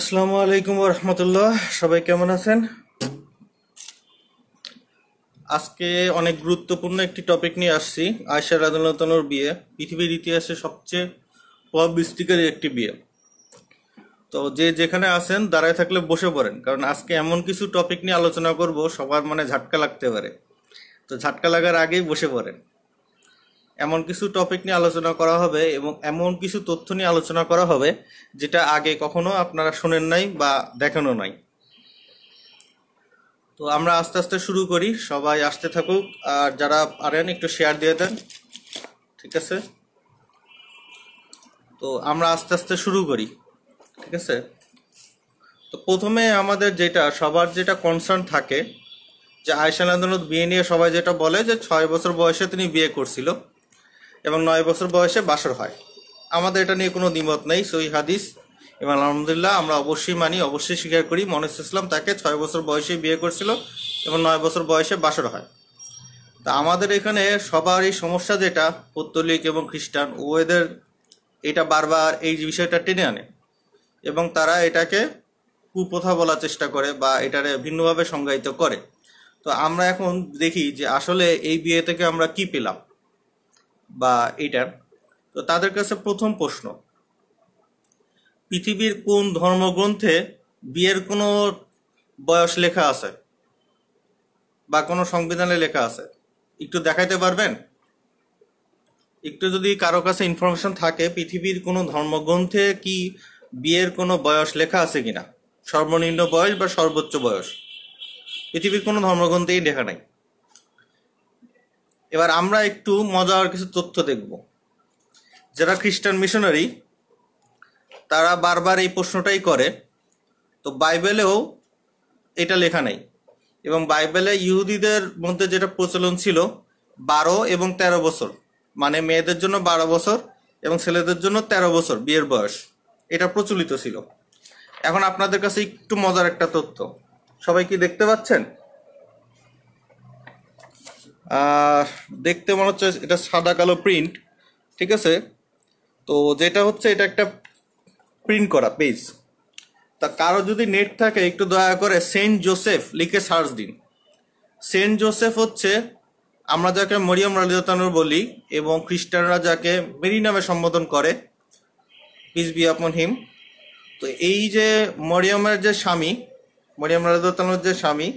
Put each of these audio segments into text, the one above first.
আসসালামু আলাইকুম রহমতুল্লাহ সবাই কেমন আছেন আজকে অনেক গুরুত্বপূর্ণ একটি টপিক নিয়ে আসছি আয়সা রাজনাতনুর বিয়ে পৃথিবীর ইতিহাসে সবচেয়ে প্রভাব বিস্তিকারী একটি বিয়ে তো যে যেখানে আছেন দাঁড়ায় থাকলে বসে পড়েন কারণ আজকে এমন কিছু টপিক নিয়ে আলোচনা করব সবার মানে ঝাটকা লাগতে পারে তো ঝাটকা লাগার আগেই বসে পড়েন এমন কিছু টপিক নিয়ে আলোচনা করা হবে এবং এমন কিছু তথ্য নিয়ে আলোচনা করা হবে যেটা আগে কখনো আপনারা শোনেন নাই বা দেখানো নাই তো আমরা আস্তে আস্তে শুরু করি সবাই আসতে থাকুক আর যারা পারেন একটু শেয়ার দিয়ে দেন ঠিক আছে তো আমরা আস্তে আস্তে শুরু করি ঠিক আছে তো প্রথমে আমাদের যেটা সবার যেটা কনসার্ন থাকে যে আয়সা আন্দোলন বিয়ে নিয়ে সবাই যেটা বলে যে ছয় বছর বয়সে তিনি বিয়ে করছিল এবং নয় বছর বয়সে বাসর হয় আমাদের এটা নিয়ে কোনো দ্বিমত নেই সই হাদিস এবং আলহামদুলিল্লাহ আমরা অবশ্যই মানি অবশ্যই স্বীকার করি মনে ইসলাম তাকে ছয় বছর বয়সে বিয়ে করছিল এবং নয় বছর বয়সে বাসর হয় তা আমাদের এখানে সবারই সমস্যা যেটা পত্তলিক এবং খ্রিস্টান ওয়েদের এটা বারবার এই বিষয়টা টেনে আনে এবং তারা এটাকে কুপ্রথা বলার চেষ্টা করে বা এটারে ভিন্নভাবে সংজ্ঞায়িত করে তো আমরা এখন দেখি যে আসলে এই বিয়ে থেকে আমরা কি পেলাম বা এটার তো তাদের কাছে প্রথম প্রশ্ন পৃথিবীর কোন ধর্মগ্রন্থে বিয়ের কোনো বয়স লেখা আছে বা কোনো সংবিধানে লেখা আছে একটু দেখাইতে পারবেন একটু যদি কারো কাছে ইনফরমেশন থাকে পৃথিবীর কোনো ধর্মগ্রন্থে কি বিয়ের কোনো বয়স লেখা আছে কিনা সর্বনিম্ন বয়স বা সর্বোচ্চ বয়স পৃথিবীর কোনো ধর্মগ্রন্থেই লেখা নাই এবার আমরা একটু মজার কিছু তথ্য দেখব যারা খ্রিস্টান মিশনারি তারা বারবার এই প্রশ্নটাই করে তো বাইবেলেও এটা লেখা নেই এবং বাইবেলে ইহুদিদের মধ্যে যেটা প্রচলন ছিল বারো এবং ১৩ বছর মানে মেয়েদের জন্য বারো বছর এবং ছেলেদের জন্য ১৩ বছর বিয়ের বয়স এটা প্রচলিত ছিল এখন আপনাদের কাছে একটু মজার একটা তথ্য সবাই কি দেখতে পাচ্ছেন দেখতে মনে হচ্ছে এটা সাদা কালো প্রিন্ট ঠিক আছে তো যেটা হচ্ছে এটা একটা প্রিন্ট করা পেজ তা কারো যদি নেট থাকে একটু দয়া করে সেন্ট জোসেফ লিখে সার্চ দিন সেন্ট জোসেফ হচ্ছে আমরা যাকে মরিয়ম রালিদানুর বলি এবং খ্রিস্টানরা যাকে মেরি নামে সম্বোধন করে পিস বি আপন হিম তো এই যে মরিয়মের যে স্বামী মরিয়ম রালিদানুর যে স্বামী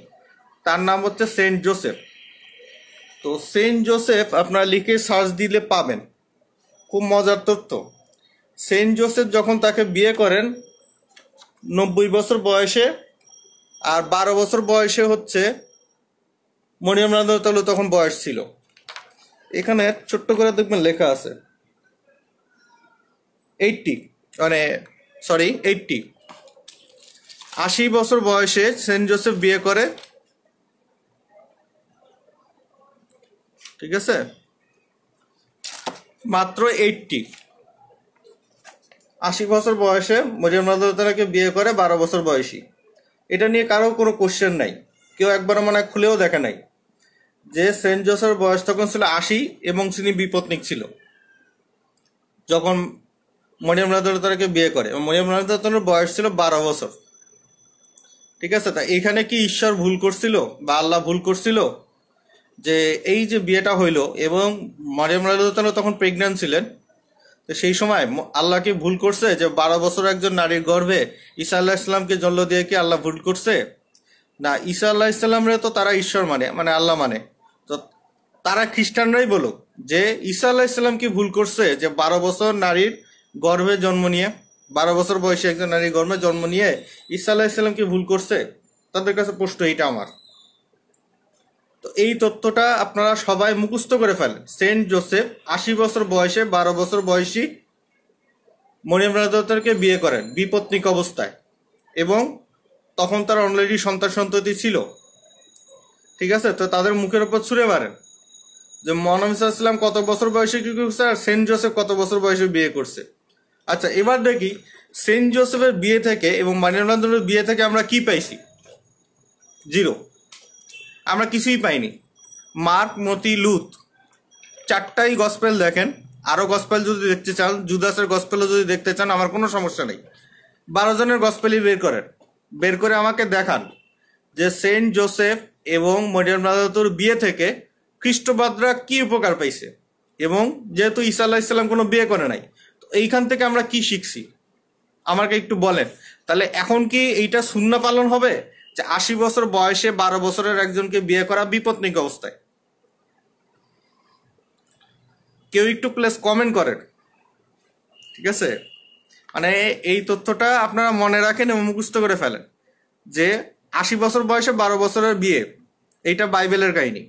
তার নাম হচ্ছে সেন্ট জোসেফ তো সেন্ট জোসেফ আপনার লিখে সার্চ দিলে পাবেন খুব মজার তথ্য সেন্ট জোসেফ যখন তাকে বিয়ে করেন নব্বই বছর বয়সে আর বারো বছর বয়সে হচ্ছে মণিরামনাথ তালু তখন বয়স ছিল এখানে ছোট্ট করে দেখবেন লেখা আছে এইটটি মানে সরি এইটটি আশি বছর বয়সে সেন্ট জোসেফ বিয়ে করে ঠিক আছে মাত্র এইটটি আশি বছর বয়সে মজিবুদ্দোলাকে বিয়ে করে বারো বছর বয়সী এটা নিয়ে কারো কোনো কোশ্চেন নাই কেউ একবার মানে খুলেও দেখে নাই যে সেন্ট জোসের বয়স তখন ছিল আশি এবং তিনি বিপত্নিক ছিল যখন মরিয়াম রাজাকে বিয়ে করে মরিয়াম রাজার বয়স ছিল বারো বছর ঠিক আছে তা এখানে কি ঈশ্বর ভুল করছিল বা আল্লাহ ভুল করছিল যে এই যে বিয়েটা হইল এবং মারিয়াম রাজতালা তখন প্রেগন্যান্ট ছিলেন তো সেই সময় আল্লাহ কি ভুল করছে যে বারো বছর একজন নারীর গর্ভে ঈসা আল্লাহ ইসলামকে জন্ম দিয়ে কি আল্লাহ ভুল করছে না ঈসা আল্লাহ ইসলামরে তো তারা ঈশ্বর মানে মানে আল্লাহ মানে তো তারা খ্রিস্টানরাই বলুক যে ঈসা আল্লাহ ইসলাম কি ভুল করছে যে বারো বছর নারীর গর্ভে জন্ম নিয়ে বারো বছর বয়সে একজন নারীর গর্ভে জন্ম নিয়ে ঈসা আল্লাহ ইসলাম কি ভুল করছে তাদের কাছে প্রশ্ন এটা আমার তো এই তথ্যটা আপনারা সবাই মুখস্থ করে ফেলেন সেন্ট জোসেফ আশি বছর বয়সে বারো বছর বয়সী মরিয়াম রাজাদারকে বিয়ে করেন বিপত্নিক অবস্থায় এবং তখন তার অলরেডি সন্তান সন্ততি ছিল ঠিক আছে তো তাদের মুখের ওপর ছুঁড়ে মারেন যে মহানবী ইসলাম কত বছর বয়সে কি করছে আর সেন্ট জোসেফ কত বছর বয়সে বিয়ে করছে আচ্ছা এবার দেখি সেন্ট জোসেফের বিয়ে থেকে এবং মানিয়াম বিয়ে থেকে আমরা কি পাইছি জিরো আমরা কিছুই পাইনি মার্ক মতি লুত চারটাই গসপেল দেখেন আরও গসপেল যদি দেখতে চান জুদাসের গসপেলও যদি দেখতে চান আমার কোনো সমস্যা নেই বারো জনের গসপেলই বের করেন বের করে আমাকে দেখান যে সেন্ট জোসেফ এবং মরিয়াম রাজাতুর বিয়ে থেকে খ্রিস্টবাদরা কি উপকার পাইছে এবং যেহেতু ঈসা আল্লাহ ইসলাম কোনো বিয়ে করে নাই তো এইখান থেকে আমরা কি শিখছি আমাকে একটু বলেন তাহলে এখন কি এইটা শূন্য পালন হবে যে আশি বছর বয়সে বারো বছরের একজনকে বিয়ে করা বিপত্নিক অবস্থায় কেউ একটু প্লেস কমেন্ট করেন ঠিক আছে মানে এই তথ্যটা আপনারা মনে রাখেন এবং মুখস্থ করে ফেলেন যে আশি বছর বয়সে বারো বছরের বিয়ে এইটা বাইবেলের কাহিনী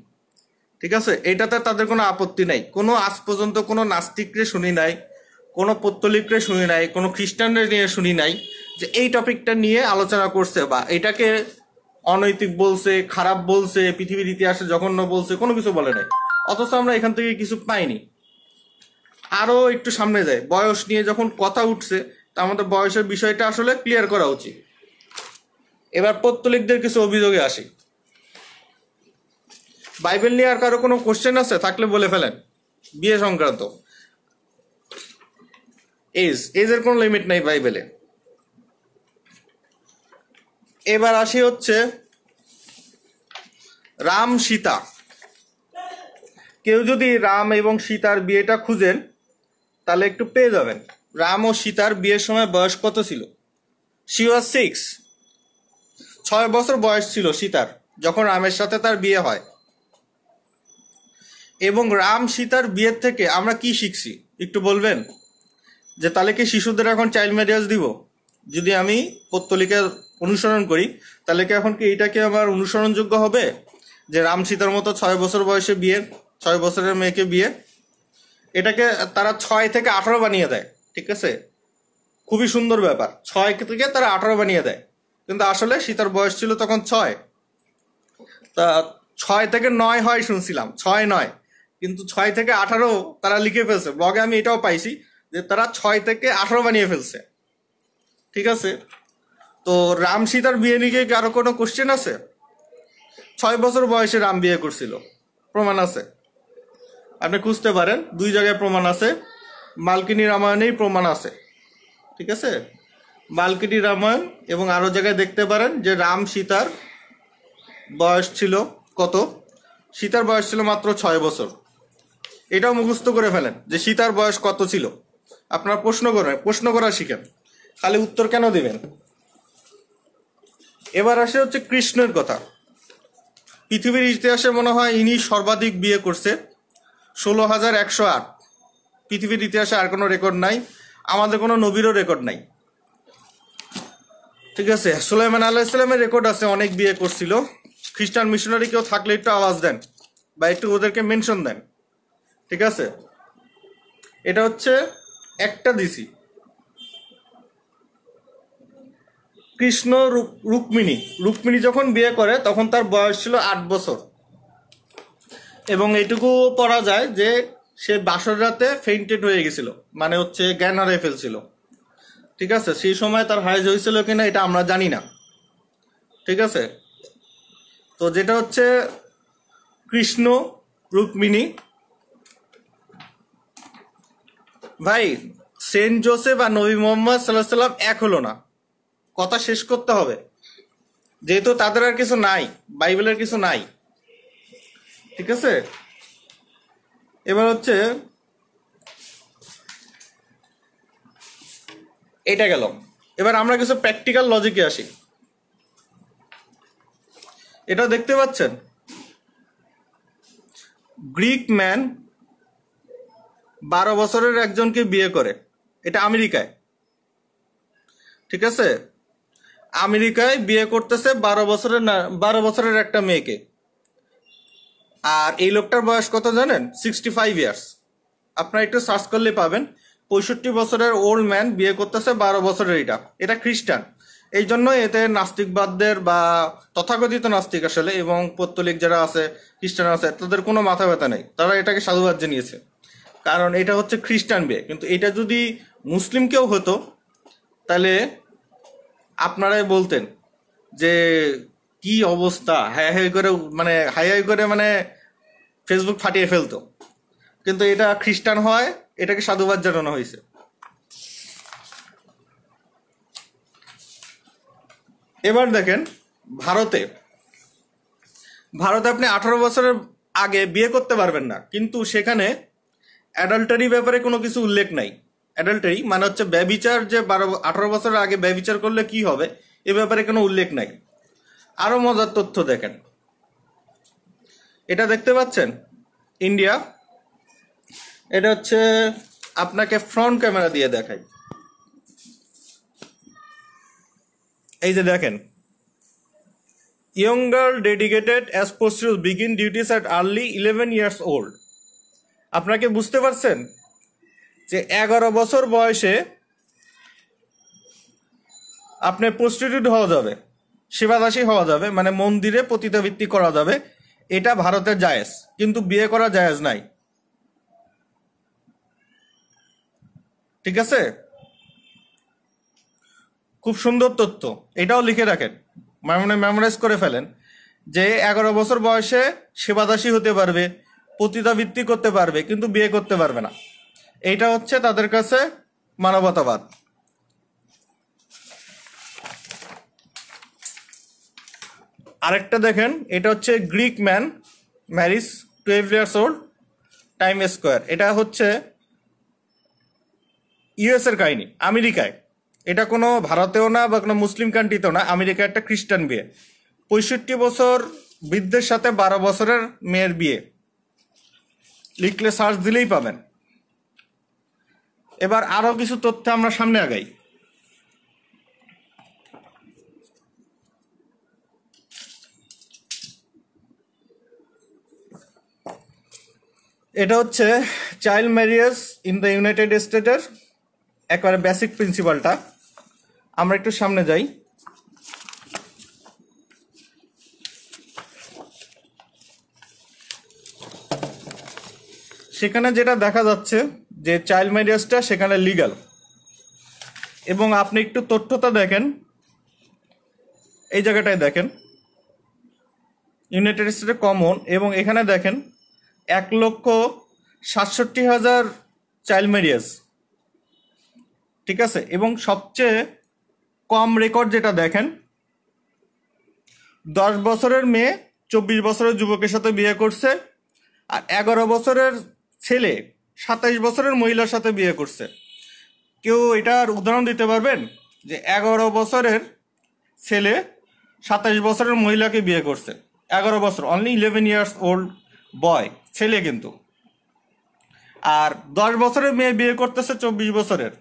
ঠিক আছে এটাতে তাদের কোনো আপত্তি নাই কোনো আজ পর্যন্ত কোনো নাস্তিকরে শুনি নাই কোনো পত্তলিকরে শুনি নাই কোনো খ্রিস্টানরে নিয়ে শুনি নাই যে এই টপিকটা নিয়ে আলোচনা করছে বা এটাকে অনৈতিক বলছে খারাপ বলছে পৃথিবীর ইতিহাসে জঘন্য বলছে কোনো কিছু বলে নাই অথচ আমরা এখান থেকে কিছু পাইনি আরও একটু সামনে যায় বয়স নিয়ে যখন কথা উঠছে তা আমাদের বয়সের বিষয়টা আসলে ক্লিয়ার করা উচিত এবার পত্তলিকদের কিছু অভিযোগে আসি বাইবেল নিয়ে আর কারো কোনো কোশ্চেন আছে থাকলে বলে ফেলেন বিয়ে সংক্রান্ত এজ এজের কোনো লিমিট নাই বাইবেলে এবার আসি হচ্ছে রাম সীতা কেউ যদি রাম এবং সীতার বিয়েটা খুঁজেন তাহলে একটু পেয়ে যাবেন রাম ও সীতার বিয়ের সময় বয়স কত ছিল শি ওয়াজ সিক্স ছয় বছর বয়স ছিল সীতার যখন রামের সাথে তার বিয়ে হয় এবং রাম সীতার বিয়ের থেকে আমরা কি শিখছি একটু বলবেন যে তাহলে কি শিশুদের এখন চাইল্ড ম্যারেজ দিব যদি আমি পত্তলিকের অনুসরণ করি তাহলে কি এখন কি এটাকে আমার অনুসরণযোগ্য হবে যে রাম সীতার মতো ছয় বছর বয়সে বিয়ে ছয় বছরের মেয়েকে বিয়ে এটাকে তারা ছয় থেকে আঠারো বানিয়ে দেয় ঠিক আছে খুবই সুন্দর ব্যাপার ছয় থেকে তারা আঠারো বানিয়ে দেয় কিন্তু আসলে সীতার বয়স ছিল তখন ছয় তা ছয় থেকে নয় হয় শুনছিলাম ছয় নয় কিন্তু ছয় থেকে আঠারো তারা লিখে ফেলছে ব্লগে আমি এটাও পাইছি যে তারা ছয় থেকে আঠারো বানিয়ে ফেলছে ঠিক আছে তো রাম সীতার বিয়ে নিয়ে কি আরো কোনো কোশ্চেন আছে ছয় বছর বয়সে রাম বিয়ে করছিল প্রমাণ আছে আপনি খুঁজতে পারেন দুই জায়গায় প্রমাণ আছে মালকিনী রামায়ণেই প্রমাণ আছে ঠিক আছে মালকিনী রামায়ণ এবং আরও জায়গায় দেখতে পারেন যে রাম সীতার বয়স ছিল কত সীতার বয়স ছিল মাত্র ছয় বছর এটাও মুখস্থ করে ফেলেন যে সীতার বয়স কত ছিল আপনারা প্রশ্ন করেন প্রশ্ন করা শিখেন খালি উত্তর কেন দিবেন এবার আসে হচ্ছে কৃষ্ণের কথা পৃথিবীর ইতিহাসে মনে হয় ইনি সর্বাধিক বিয়ে করছে ষোলো হাজার একশো আট পৃথিবীর ইতিহাসে আর কোনো রেকর্ড নাই আমাদের কোনো নবীরও রেকর্ড নাই ঠিক আছে সুলাইমান আল্লাহ ইসলামের রেকর্ড আছে অনেক বিয়ে করছিল খ্রিস্টান মিশনারি কেউ থাকলে একটু আওয়াজ দেন বা একটু ওদেরকে মেনশন দেন ঠিক আছে এটা হচ্ছে একটা দিসি কৃষ্ণ রুক্মিণী রুক্মিণী যখন বিয়ে করে তখন তার বয়স ছিল আট বছর এবং এটুকু পড়া যায় যে সে বাসর রাতে ফেইন্টেড হয়ে গেছিল মানে হচ্ছে জ্ঞান হারিয়ে ফেলছিল ঠিক আছে সেই সময় তার হাইজ হয়েছিল কিনা এটা আমরা জানি না ঠিক আছে তো যেটা হচ্ছে কৃষ্ণ রুক্মিণী ভাই সেন্ট জোসেফ আর নবী মোহাম্মদ সাল্লাহ সাল্লাম এক হলো না কথা শেষ করতে হবে যেহেতু তাদের আর কিছু নাই বাইবেলের কিছু নাই ঠিক আছে এবার হচ্ছে এটা গেল এবার আমরা কিছু প্র্যাকটিক্যাল লজিকে আসি এটা দেখতে পাচ্ছেন গ্রিক ম্যান বারো বছরের একজনকে বিয়ে করে এটা আমেরিকায় ঠিক আছে আমেরিকায় বিয়ে করতেছে বারো বছরের না বারো বছরের একটা মেয়েকে আর এই লোকটার বয়স কত জানেন সিক্সটি ফাইভ ইয়ার্স আপনারা একটু সার্চ করলে পাবেন পঁয়ষট্টি বছরের ওল্ড ম্যান বিয়ে করতেছে বারো বছরের এটা এটা খ্রিস্টান এই জন্য এতে নাস্তিকবাদদের বা তথাকথিত নাস্তিক আসলে এবং পত্তলিক যারা আছে খ্রিস্টান আছে তাদের কোনো মাথা ব্যথা নেই তারা এটাকে সাধুবাদ জানিয়েছে কারণ এটা হচ্ছে খ্রিস্টান বিয়ে কিন্তু এটা যদি মুসলিম কেউ হতো তাহলে আপনারাই বলতেন যে কি অবস্থা হাই হাই করে মানে হাই হাই করে মানে ফেসবুক ফাটিয়ে ফেলতো কিন্তু এটা খ্রিস্টান হয় এটাকে সাধুবাদ জানানো হয়েছে এবার দেখেন ভারতে ভারতে আপনি আঠারো বছরের আগে বিয়ে করতে পারবেন না কিন্তু সেখানে অ্যাডাল্টারি ব্যাপারে কোনো কিছু উল্লেখ নাই অ্যাডাল্টারি মানে হচ্ছে ব্যবিচার যে বারো আঠারো বছরের আগে ব্যবিচার করলে কি হবে এ ব্যাপারে কোনো উল্লেখ নাই আরো মজার তথ্য দেখেন এটা দেখতে পাচ্ছেন ইন্ডিয়া এটা হচ্ছে আপনাকে ফ্রন্ট ক্যামেরা দিয়ে দেখাই এই যে দেখেন young girl dedicated as post begin duties at early eleven years old আপনাকে বুঝতে পারছেন যে এগারো বছর বয়সে আপনি প্রস্টিটিউট হওয়া যাবে সেবাদাসী হওয়া যাবে মানে মন্দিরে পতিতাবৃত্তি করা যাবে এটা ভারতের জায়েজ কিন্তু বিয়ে করা জায়েজ নাই ঠিক আছে খুব সুন্দর তথ্য এটাও লিখে রাখেন মানে মেমোরাইজ করে ফেলেন যে এগারো বছর বয়সে সেবাদাসী হতে পারবে পতিতাবৃত্তি করতে পারবে কিন্তু বিয়ে করতে পারবে না এটা হচ্ছে তাদের কাছে মানবতাবাদ আরেকটা দেখেন এটা হচ্ছে Greek man marries twelve years old Time Square এটা হচ্ছে ইউএস এর কাহিনী আমেরিকায় এটা কোনো ভারতেও না বা কোনো মুসলিম কান্ট্রিতেও না আমেরিকা একটা খ্রিস্টান বিয়ে পঁয়ষট্টি বছর বৃদ্ধের সাথে বারো বছরের মেয়ের বিয়ে লিখলে সার্চ দিলেই পাবেন এবার আরও কিছু তথ্য আমরা সামনে আগাই এটা হচ্ছে child marriage in the United স্টেটের একবারে বেসিক প্রিন্সিপালটা আমরা একটু সামনে যাই সেখানে যেটা দেখা যাচ্ছে যে চাইল্ড ম্যারেজটা সেখানে লিগাল এবং আপনি একটু তথ্যতা দেখেন এই জায়গাটায় দেখেন ইউনাইটেড স্টেটে কমন এবং এখানে দেখেন এক লক্ষ সাতষট্টি হাজার চাইল্ড ম্যারিয়াজ ঠিক আছে এবং সবচেয়ে কম রেকর্ড যেটা দেখেন দশ বছরের মেয়ে চব্বিশ বছরের যুবকের সাথে বিয়ে করছে আর এগারো বছরের ছেলে সাতাইশ বছরের মহিলার সাথে বিয়ে করছে কেউ এটার উদাহরণ দিতে পারবেন যে এগারো বছরের ছেলে সাতাইশ বছরের মহিলাকে বিয়ে করছে এগারো বছর only eleven years old boy ছেলে কিন্তু আর দশ বছরের মেয়ে বিয়ে করতেছে চব্বিশ বছরের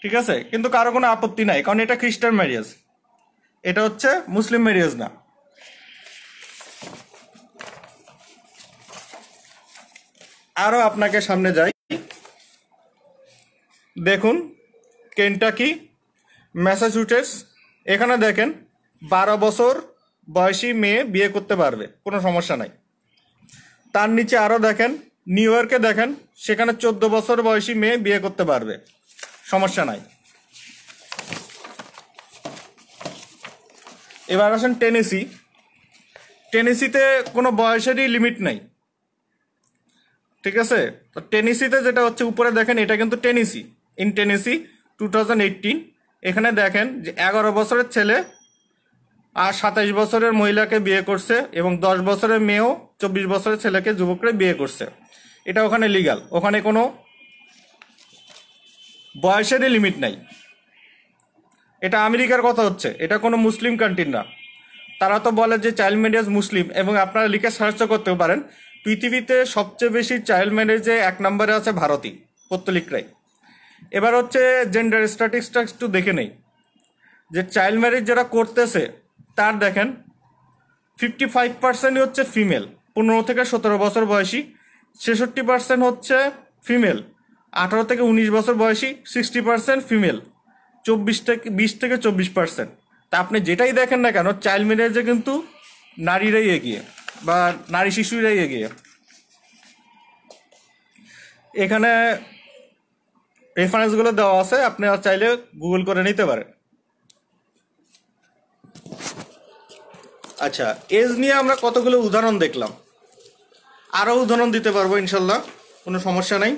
ঠিক আছে কিন্তু কারো কোনো আপত্তি নাই কারণ এটা খ্রিস্টান ম্যারিয়াজ এটা হচ্ছে মুসলিম ম্যারিয়াজ না আরও আপনাকে সামনে যাই দেখুন কেন্টাকি ম্যাসাচুটেস এখানে দেখেন বারো বছর বয়সী মেয়ে বিয়ে করতে পারবে কোনো সমস্যা নাই তার নিচে আরও দেখেন নিউ ইয়র্কে দেখেন সেখানে চোদ্দ বছর বয়সী মেয়ে বিয়ে করতে পারবে সমস্যা নাই এবার আসেন টেনেসি টেনেসিতে কোনো বয়সেরই লিমিট নাই ঠিক আছে তো টেনিসিতে যেটা হচ্ছে উপরে দেখেন এটা কিন্তু টেনিসি ইন টেনিসি টু এখানে দেখেন যে এগারো বছরের ছেলে আর সাতাইশ বছরের মহিলাকে বিয়ে করছে এবং দশ বছরের মেয়েও চব্বিশ বছরের ছেলেকে যুবকরে বিয়ে করছে এটা ওখানে লিগাল ওখানে কোনো বয়সেরই লিমিট নাই এটা আমেরিকার কথা হচ্ছে এটা কোনো মুসলিম কান্ট্রি না তারা তো বলে যে চাইল্ড মিডিয়াস মুসলিম এবং আপনারা লিখে সাহায্য করতে পারেন পৃথিবীতে সবচেয়ে বেশি চাইল্ড ম্যারেজে এক নম্বরে আছে ভারতী পত্তলিকরাই এবার হচ্ছে জেন্ডার স্ট্যাটিস্টিক্স একটু দেখে নেই যে চাইল্ড ম্যারেজ যারা করতেছে তার দেখেন ফিফটি ফাইভ পার্সেন্টই হচ্ছে ফিমেল পনেরো থেকে সতেরো বছর বয়সী ছেষট্টি পার্সেন্ট হচ্ছে ফিমেল আঠারো থেকে উনিশ বছর বয়সী সিক্সটি পার্সেন্ট ফিমেল চব্বিশ থেকে বিশ থেকে চব্বিশ পার্সেন্ট তা আপনি যেটাই দেখেন না কেন চাইল্ড ম্যারেজে কিন্তু নারীরাই এগিয়ে বা নারী শিশুরাই এগিয়ে এখানে রেফারেন্সগুলো দেওয়া আছে আর চাইলে গুগল করে নিতে পারেন আচ্ছা এজ নিয়ে আমরা কতগুলো উদাহরণ দেখলাম আরও উদাহরণ দিতে পারবো ইনশাল্লাহ কোনো সমস্যা নাই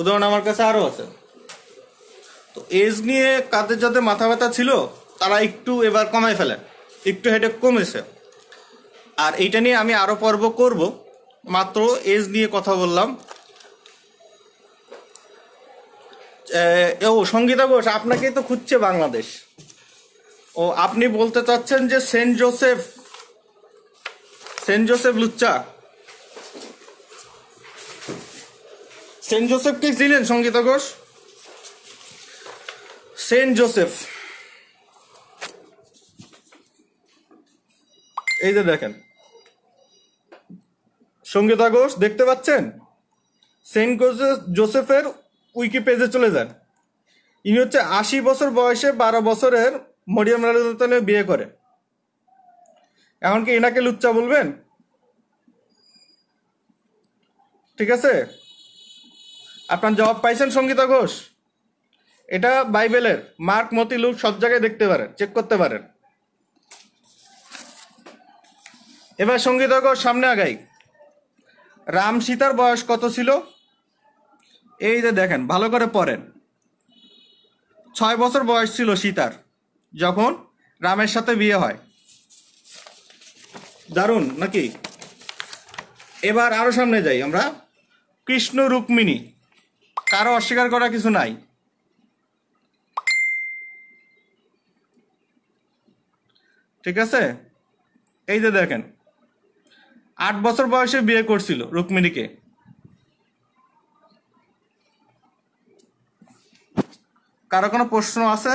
উদাহরণ আমার কাছে আরও আছে তো এজ নিয়ে কাদের যাদের মাথা ব্যথা ছিল তারা একটু এবার কমায় ফেলে একটু হেডেক কমেছে আর এইটা নিয়ে আমি আরও পর্ব করব মাত্র এজ নিয়ে কথা বললাম ও সঙ্গীতা ঘোষ আপনাকে তো খুঁজছে বাংলাদেশ ও আপনি বলতে চাচ্ছেন যে সেন্ট জোসেফ সেন্ট জোসেফ লুচ্চা সেন্ট জোসেফকে দিলেন সঙ্গীতা ঘোষ সেন্ট জোসেফ এই যে দেখেন সঙ্গীতা ঘোষ দেখতে পাচ্ছেন সেন্ট জোসেফের উইকি পেজে চলে যান ইনি হচ্ছে আশি বছর বয়সে বারো বছরের মরিয়াম রাজতনে বিয়ে করে এমনকি এনাকে লুচ্চা বলবেন ঠিক আছে আপনার জবাব পাইছেন সঙ্গীতা ঘোষ এটা বাইবেলের মার্ক মতি লুক সব জায়গায় দেখতে পারেন চেক করতে পারেন এবার সঙ্গীতা ঘোষ সামনে আগাই রাম সীতার বয়স কত ছিল এই যে দেখেন ভালো করে পড়েন ছয় বছর বয়স ছিল সীতার যখন রামের সাথে বিয়ে হয় দারুণ নাকি এবার আরো সামনে যাই আমরা কৃষ্ণ রুক্মিণী কারো অস্বীকার করা কিছু নাই ঠিক আছে এই যে দেখেন আট বছর বয়সে বিয়ে করছিল রুক্মিণীকে কারো কোনো প্রশ্ন আছে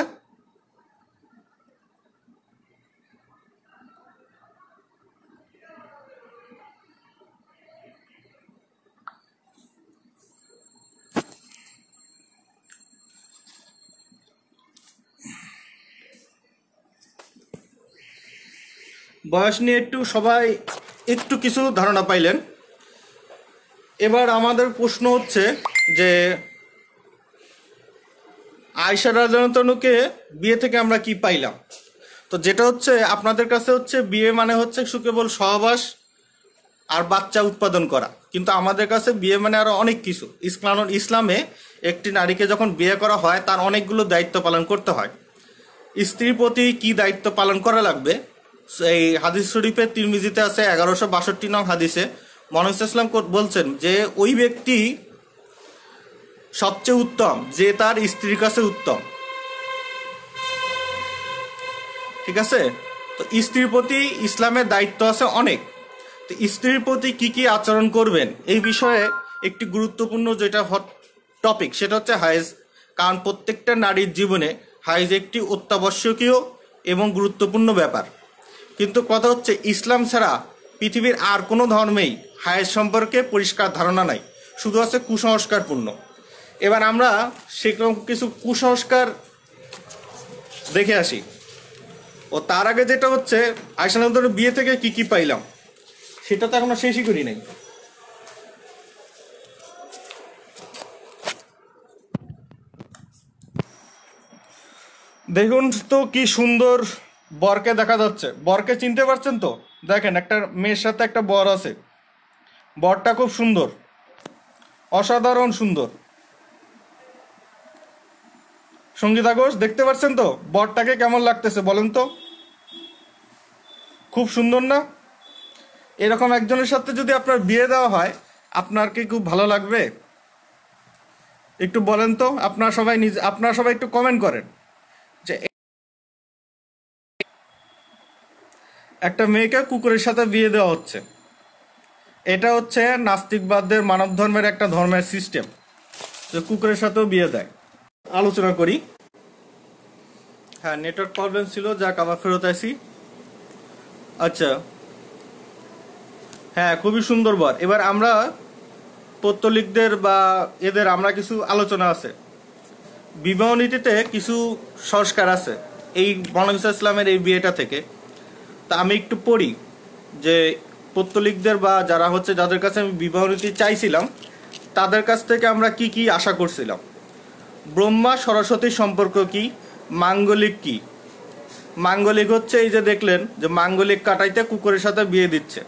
বয়স নিয়ে একটু সবাই একটু কিছু ধারণা পাইলেন এবার আমাদের প্রশ্ন হচ্ছে যে আয়সা রাজানতনুকে বিয়ে থেকে আমরা কি পাইলাম তো যেটা হচ্ছে আপনাদের কাছে হচ্ছে বিয়ে মানে হচ্ছে সুকেবল সহবাস আর বাচ্চা উৎপাদন করা কিন্তু আমাদের কাছে বিয়ে মানে আরও অনেক কিছু ইসলাম ইসলামে একটি নারীকে যখন বিয়ে করা হয় তার অনেকগুলো দায়িত্ব পালন করতে হয় স্ত্রীর প্রতি কি দায়িত্ব পালন করা লাগবে এই হাদিস শরীফের মিজিতে আছে এগারোশো বাষট্টি নং হাদিসে মনোজ ইসলাম বলছেন যে ওই ব্যক্তি সবচেয়ে উত্তম যে তার স্ত্রীর কাছে উত্তম ঠিক আছে তো স্ত্রীর প্রতি ইসলামের দায়িত্ব আছে অনেক তো স্ত্রীর প্রতি কি কি আচরণ করবেন এই বিষয়ে একটি গুরুত্বপূর্ণ যেটা টপিক সেটা হচ্ছে হাইজ কারণ প্রত্যেকটা নারীর জীবনে হাইজ একটি অত্যাবশ্যকীয় এবং গুরুত্বপূর্ণ ব্যাপার কিন্তু কথা হচ্ছে ইসলাম ছাড়া পৃথিবীর আর কোনো ধর্মেই হায়ের সম্পর্কে পরিষ্কার ধারণা নাই শুধু আছে কুসংস্কারপূর্ণ এবার আমরা সেরকম কিছু কুসংস্কার দেখে আসি ও তার আগে যেটা হচ্ছে আয়সানন্দর বিয়ে থেকে কি কি পাইলাম সেটা তো এখনো শেষই করি নাই দেখুন তো কি সুন্দর বরকে দেখা যাচ্ছে বরকে চিনতে পারছেন তো দেখেন একটা মেয়ের সাথে একটা বর আছে বরটা খুব সুন্দর অসাধারণ সুন্দর সঙ্গীতা ঘোষ দেখতে পাচ্ছেন তো বরটাকে কেমন লাগতেছে বলেন তো খুব সুন্দর না এরকম একজনের সাথে যদি আপনার বিয়ে দেওয়া হয় আপনার কি খুব ভালো লাগবে একটু বলেন তো আপনার সবাই নিজ আপনার সবাই একটু কমেন্ট করেন একটা মেয়েকে কুকুরের সাথে বিয়ে দেওয়া হচ্ছে এটা হচ্ছে নাস্তিকবাদদের মানব ধর্মের একটা ধর্মের সিস্টেম যে কুকুরের সাথেও বিয়ে দেয় আলোচনা করি হ্যাঁ নেটওয়ার্ক প্রবলেম ছিল যা আবার ফেরত আসি আচ্ছা হ্যাঁ খুবই সুন্দর বর এবার আমরা পত্তলিকদের বা এদের আমরা কিছু আলোচনা আছে বিবাহ নীতিতে কিছু সংস্কার আছে এই মহানবিসা ইসলামের এই বিয়েটা থেকে তা আমি একটু পড়ি যে পত্তলিকদের বা যারা হচ্ছে যাদের কাছে আমি বিবাহ নীতি চাইছিলাম তাদের কাছ থেকে আমরা কি কি আশা করছিলাম ব্রহ্মা সরস্বতী সম্পর্ক কি মাঙ্গলিক কি মাঙ্গলিক হচ্ছে এই যে দেখলেন যে মাঙ্গলিক কাটাইতে কুকুরের সাথে বিয়ে দিচ্ছে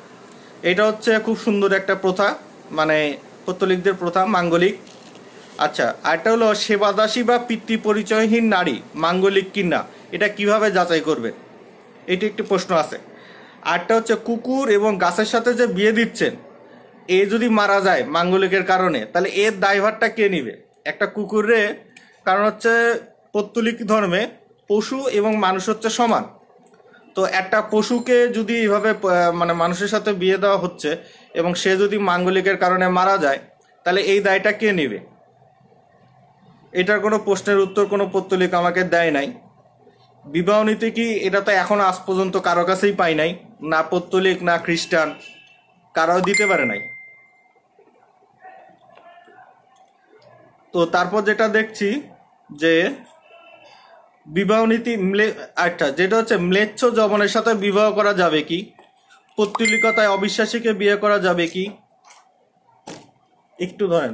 এটা হচ্ছে খুব সুন্দর একটা প্রথা মানে পত্তলিকদের প্রথা মাঙ্গলিক আচ্ছা আরেকটা হলো সেবাদাসী বা পিতৃ পরিচয়হীন নারী মাঙ্গলিক কিনা এটা কিভাবে যাচাই করবেন এটি একটি প্রশ্ন আছে আরটা হচ্ছে কুকুর এবং গাছের সাথে যে বিয়ে দিচ্ছেন এ যদি মারা যায় মাঙ্গলিকের কারণে তাহলে এর দায়ভারটা কে নিবে একটা কুকুরে কারণ হচ্ছে পত্তলিক ধর্মে পশু এবং মানুষ হচ্ছে সমান তো একটা পশুকে যদি এইভাবে মানে মানুষের সাথে বিয়ে দেওয়া হচ্ছে এবং সে যদি মাঙ্গলিকের কারণে মারা যায় তাহলে এই দায়টা কে নেবে এটার কোনো প্রশ্নের উত্তর কোনো পত্তলিক আমাকে দেয় নাই বিবাহ নীতি কি এটা তো এখন আজ পর্যন্ত কারো কাছেই পাই নাই না পত্তলিক না খ্রিস্টান কারো দিতে পারে নাই তো তারপর যেটা দেখছি যে বিবাহ নীতি আচ্ছা যেটা হচ্ছে ম্লেচ্ছ যবনের সাথে বিবাহ করা যাবে কি পত্তলিকতায় অবিশ্বাসীকে বিয়ে করা যাবে কি একটু ধরেন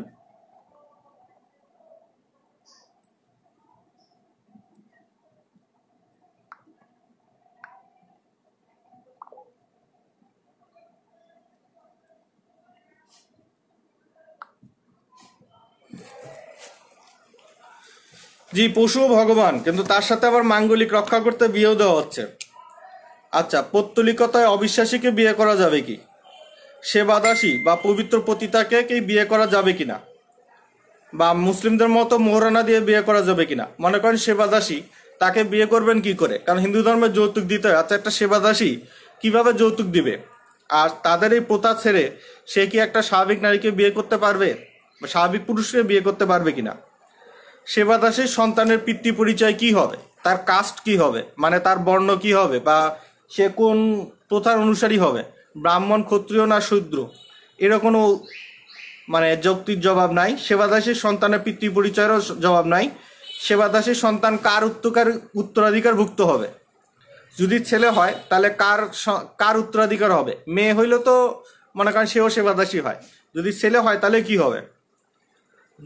জি পশু ভগবান কিন্তু তার সাথে আবার মাঙ্গলিক রক্ষা করতে বিয়েও দেওয়া হচ্ছে আচ্ছা পত্তলিকতায় অবিশ্বাসীকে বিয়ে করা যাবে কি সেবাদাসী বা পবিত্র পতিতাকে কি বিয়ে করা যাবে কিনা বা মুসলিমদের মতো মোহরানা দিয়ে বিয়ে করা যাবে কিনা মনে করেন সেবাদাসী তাকে বিয়ে করবেন কি করে কারণ হিন্দু ধর্মে যৌতুক দিতে হয় আচ্ছা একটা সেবাদাসী কিভাবে যৌতুক দিবে আর তাদের এই প্রথা ছেড়ে সে কি একটা স্বাভাবিক নারীকে বিয়ে করতে পারবে বা স্বাভাবিক পুরুষকে বিয়ে করতে পারবে কিনা সেবা দাসের সন্তানের পিতৃ পরিচয় কি হবে তার কাস্ট কি হবে মানে তার বর্ণ কি হবে বা সে কোন প্রথার অনুসারী হবে ব্রাহ্মণ ক্ষত্রিয় না শূদ্র এর কোনো মানে যৌক্তির জবাব নাই সেবা দাসের সন্তানের পিতৃ পরিচয়েরও জবাব নাই সেবা দাসের সন্তান কার উত্তকার উত্তরাধিকার ভুক্ত হবে যদি ছেলে হয় তাহলে কার কার উত্তরাধিকার হবে মেয়ে হইলে তো মনে করেন সেও সেবাদাসী হয় যদি ছেলে হয় তাহলে কি হবে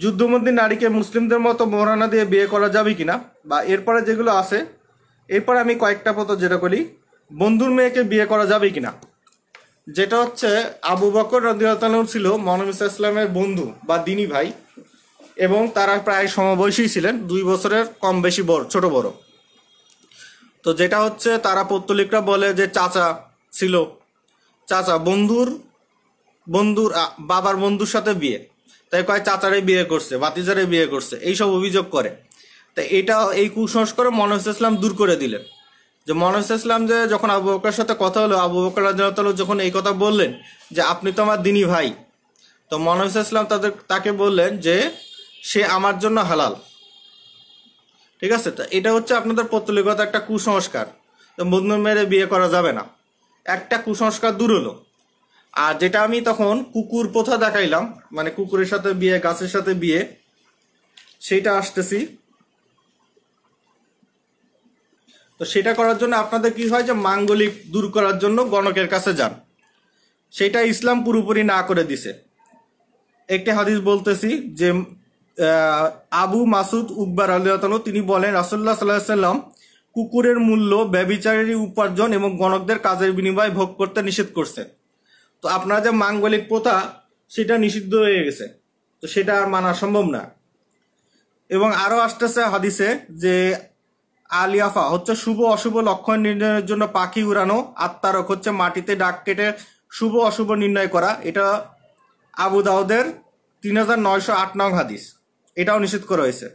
যুদ্ধবন্দী নারীকে মুসলিমদের মতো মোহরানা দিয়ে বিয়ে করা যাবে কিনা বা এরপরে যেগুলো আছে এরপর আমি কয়েকটা পথ যেটা করি বন্ধুর মেয়েকে বিয়ে করা যাবে কিনা যেটা হচ্ছে আবু বকর রদিয়ালতানু ছিল মহানবিস ইসলামের বন্ধু বা দিনী ভাই এবং তারা প্রায় সমবয়সী ছিলেন দুই বছরের কম বেশি বড় ছোট বড় তো যেটা হচ্ছে তারা পত্তলিকরা বলে যে চাচা ছিল চাচা বন্ধুর বন্ধুর বাবার বন্ধুর সাথে বিয়ে তাই কয় চাচারে বিয়ে করছে বাতিজারে বিয়ে করছে এইসব অভিযোগ করে তা এটা এই কুসংস্কারও মনোজ ইসলাম দূর করে দিলেন যে মনোজ ইসলাম যে যখন আবু বকরের সাথে কথা হলো আবু বকর রাজনাতালু যখন এই কথা বললেন যে আপনি তো আমার দিনী ভাই তো মনোজ ইসলাম তাদের তাকে বললেন যে সে আমার জন্য হালাল ঠিক আছে তো এটা হচ্ছে আপনাদের পত্রলিগত একটা কুসংস্কার তো বন্ধু মেয়েরে বিয়ে করা যাবে না একটা কুসংস্কার দূর হলো আর যেটা আমি তখন কুকুর প্রথা দেখাইলাম মানে কুকুরের সাথে বিয়ে গাছের সাথে বিয়ে সেটা আসতেছি তো সেটা করার জন্য আপনাদের কি হয় যে মাঙ্গলিক দূর করার জন্য গণকের কাছে যান সেটা ইসলাম পুরোপুরি না করে দিছে একটি হাদিস বলতেছি যে আবু মাসুদ উকবার আলিয়াতন তিনি বলেন রাসুল্লাহ সাল্লাহ সাল্লাম কুকুরের মূল্য ব্যবিচারের উপার্জন এবং গণকদের কাজের বিনিময়ে ভোগ করতে নিষেধ করছেন তো আপনার যে মাঙ্গলিক প্রথা সেটা নিষিদ্ধ হয়ে গেছে তো সেটা আর মানা সম্ভব না এবং আরও আসতেছে হাদিসে যে আলিয়াফা হচ্ছে শুভ অশুভ লক্ষণ নির্ণয়ের জন্য পাখি উড়ানো আত্মারক হচ্ছে মাটিতে ডাক কেটে শুভ অশুভ নির্ণয় করা এটা আবু দাউদের তিন হাজার নয়শো আট নং হাদিস এটাও নিষিদ্ধ করা হয়েছে